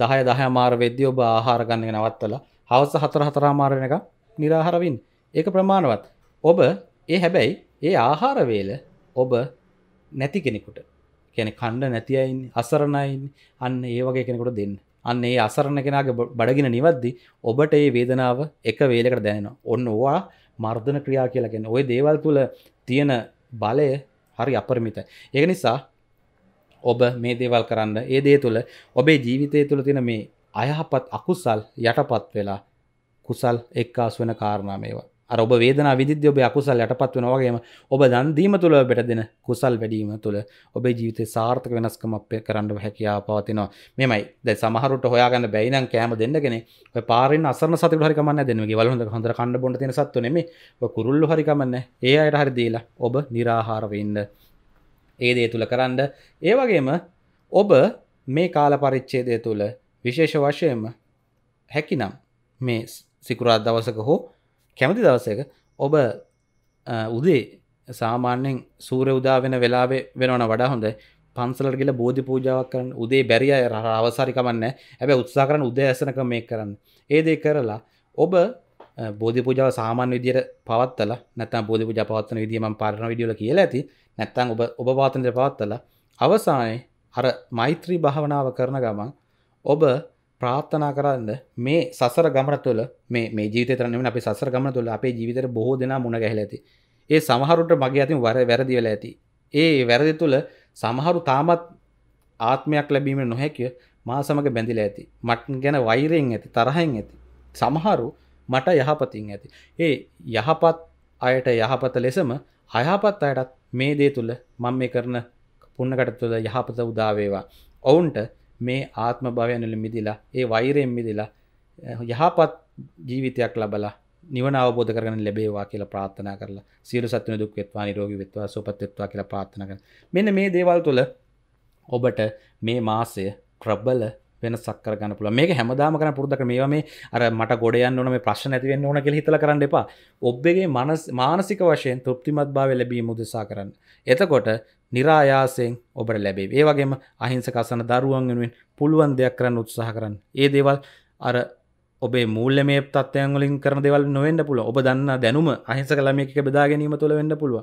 දහය දහය මාර වෙද්‍යෝ බාහාරගන්නක නවත්තල හවස හතර හතරා මාරණ එක නිරාහරවින් ඒක ප්‍රමාණවත් ඔබ ඒ හැබැයි ඒ ආහාරවේල ඔබ නැති කෙනෙකුට කැන කණ්ඩ නැතියින් අසරණයින් අන්න ඒ වගේ කෙනෙකුට දෙන්න අන්න ඒ අසරණ කෙනගේ බඩගෙන නිවද්දි ඔබට ඒ වේදනාව එක වේලකට දැනෙන ඔන්න ඕවා මර්ධන ක්‍රියා කියලගෙන ඔය දේවල් තුළ තියෙන බලය හරි අපරමිත ඒක නිසා ඔබ මේ දේවල් කරන්න ඒ දේ තුළ ඔබේ ජීවිතය තුළ තින මේ අයහපත් අකුසල් යටපත් වෙලා කුසල් එක්කාස් වෙන කාරණා මේවා අර ඔබ වේදන විදිද්‍ය ඔබ අකුසල් යටපත් වෙන වගේම ඔබ දන්දීම තුළ බෙට දෙන කුසල් වැඩීම තුළ ඔබේ ජීවිතය සාර්ථක වෙනස්කමක් කරන්න හැකියා පවතිනවා මෙමයි ද සමහරුට හොයාගන්න බැයිනම් කෑම දෙන්න කෙනෙ පාරෙන් අසරන සතුට හරිකමන්න දෙනගේ වලහොඳ හොඳ කණ්ඩ බොට තියෙන සත්ව නෙමේ කුරුල්ලු හරිකමන්න ඒ අයට හරි දීලා ඔබ නිරාහාර වෙන්න ඒ දේ තුළ කරන්න ඒවගේම ඔබ මේ කාල පරිච්චේදය තුළ විශේෂ වශයෙන්ම හැකිනම් මේ සිකුරාත් දවසක හෝ කැමති දවසක ඔබ උදේ සාමාන්‍යෙන් සූර උදා වෙන වෙලාවේ වෙනවන වඩා හොඳ පන්සලට ගිල බෝධි පූජාවක් කරන්න උදේ බැරිය අවසාරිකමන්න ඇබ උත්සා කරන උදේ ඇසනක මේ කරන්න ඒදේ කරලා ඔබ බෝධි පූජාව සාමාන්‍ය විදියට පවත්තලා නැත්නම් බෝධි පූජා පවත්වන විදිය මම පාරණ වීඩියෝවල කියලා ඇති නැත්නම් ඔබ ඔබ පවත්වන විදියට පවත්තලා අවසානයේ අර මෛත්‍රී භාවනාව කරන ගමන් ඔබ ප්‍රාර්ථනා කරන්න මේ සසර ගමන තුළ මේ මේ ජීවිතය තරන්නේ නෙමෙයි අපේ සසර ගමන තුළ අපේ ජීවිතේට බොහෝ දෙනා මුණ ගැහිලා ඇති. ඒ සමහරුන්ට මගේ අතින් වර වැරදි වෙලා ඇති. ඒ වැරදි තුළ සමහරු තාමත් ආත්මයක් ලැබීම නොහැකිය මා සමග බැඳිලා ඇති. මට ගැන වෛරයෙන් ඇති, තරහෙන් ඇති. සමහරු මට යහපතින් ඇති ඒ යහපත් අයට යහපත ලෙසම අයහපත් අයටත් මේ දේ තුළ මං මේ කරන පුන්නකට තුළ යහපත උදාවේවා ඔවුන්ට මේ ආත්ම භවයනල මිදිලා ඒ වෛරයෙන් මිදිලා යහපත් ජීවිතයක් ලබලා නිවන අවබෝධ කරන ලැබේවා කියලා ප්‍රාත්ථනා කරලා සියලු සත්වන දුක් වෙත්වා නිරෝගී වෙත්වා සුවපත්ත්වා කියලා ප්‍රාර්ථනා කරන මෙන්න මේ දේවල් තුළ ඔබට මේ මාසය ප්‍රබල වෙන සක්කර ගන්න පුළ මේ හැමදාම කන පුරදක මේ මේ අර මට ගොඩයන් ඕන මේ ප්‍රශ්න ඇතිවෙන්න ඕන කෙ හිතල කරන්න එපා ඔබ්බගේ මනස් මානසික වශයෙන් තෘප්තිමත් භාව ලැබී මුදසා කරන්න එතකොට නිරායාසයෙන් ඔබට ලැබේ ඒ වගේම අහිංසකසන දරුවන් වෙනුවෙන් පුළුවන් දෙයක් කරන්න උත්සාහ කරන්න ඒ දේවල් අර ඔබේ මුල්ල මේ තත්වයන්ගලින් කරන දෙවල් නොවෙන්න පුළ ඔබ දන්න දැනුම අහිස කළමක බෙදා ගැනීම තුළ වෙන්න පුළුව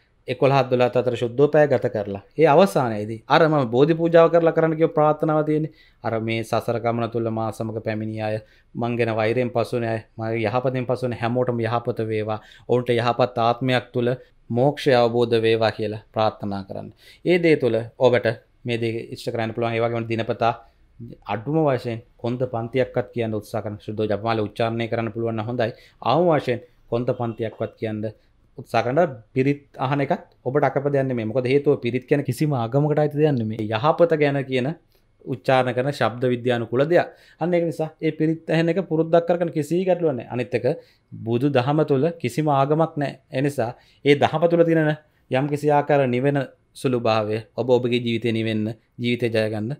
එකොල් හදදුලත් අතර ශුද්ධෝපය ගත කරලා ඒ අවසානයේදී අරම බෝධි පූජාව කරලා කරන්නක ප්‍රාථනාව තියෙන අර මේ සසරකමන තුල්ල මා සමඟ පැමිණි අය මංගෙන වෛරයෙන් පසුනය මගේ යහපතින් පසුන හැමෝටම යහපත වේවා ඔවුන්ට යහපත් ආත්මයක් තුළ මෝක්ෂය අවබෝධ වේවා කියලා ප්‍රාත්ථනා කරන්න ඒ දේ තුළ ඔබට මේ දේ ඉෂ්ට කරන්න පුළුවන් ඒවාගේම දිනපතා අඩුම වශයෙන් කොන්ද පන්තියක්ත් කියන්න උත්සාකන ශුද්ධ ජපමාල උච්චාරණය කරන්න පුළුවන් හොඳයි අවවාශයෙන් කොන්ද පන්තියක්වත් කියන්න උත්සාකට පිරිත් අහන එකත් ඔබට අප දයන්න මේමක හේතුව පිරිත් කියන කිසිම ආගමකට අයිති දයන්න මේ යහපත ගැන කියන උච්චාන කරන ශබ්ද විද්‍යාන කුල දෙයක් අන්න එක නිසා ඒ පිරිත් ඇහෙන එක පුරුද්දක් කරන කිසි ගැටලුවන අනිත්තක බුදු දහම තුළ කිසිම ආගමක් නෑ එනිසා ඒ දහම තුළ තිනෙන යම් කිසි ආකාර නිවෙන සුළු භාවය ඔබ ඔබගේ ජීවිතය නිවෙන්න ජීවිතය ජයගන්න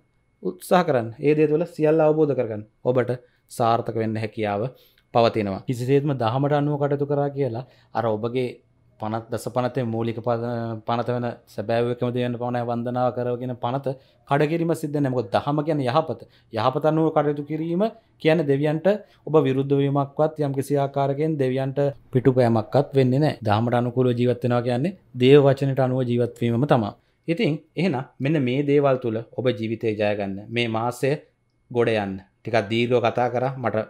උත්සාහ කරන්න ඒ දේ තුළ සියල්ල අවබෝධ කරගන්න ඔබට සාර්ථක වෙන්න හැකියාව පවතිනවා කිසිසේත්ම දහමට අනුව කටතු කරා කියලා අර ඔබගේ පනත් දස පනතේ මූලික පනත වන සැබෑවකම දයන්න පවනය වන්දනාව කරගෙන පනත කඩකිරීම සිද්ධ නැකොත් දහම කියන යහපත යහපත අනුව කටයුතු කිරීම කියන දෙවියන්ට ඔබ විරුද්ධවීමක්වත් යම් කිසි ආකාරකෙන් දෙවියන්ට පිටු පෑමක්වත් වෙන්න නෑ දහමට අනුකුල ජීවත්වෙනවා කියන්නේ දේව වචනට අනුව ජීවත්වීම තමා ඉතින් එහෙන මෙන්න මේ දේවල් තුළ ඔබ ජීවිතය ජයගන්න මේ මාසය ගොඩ යන්න ටිකක් දීර්ගෝ කතා කර මට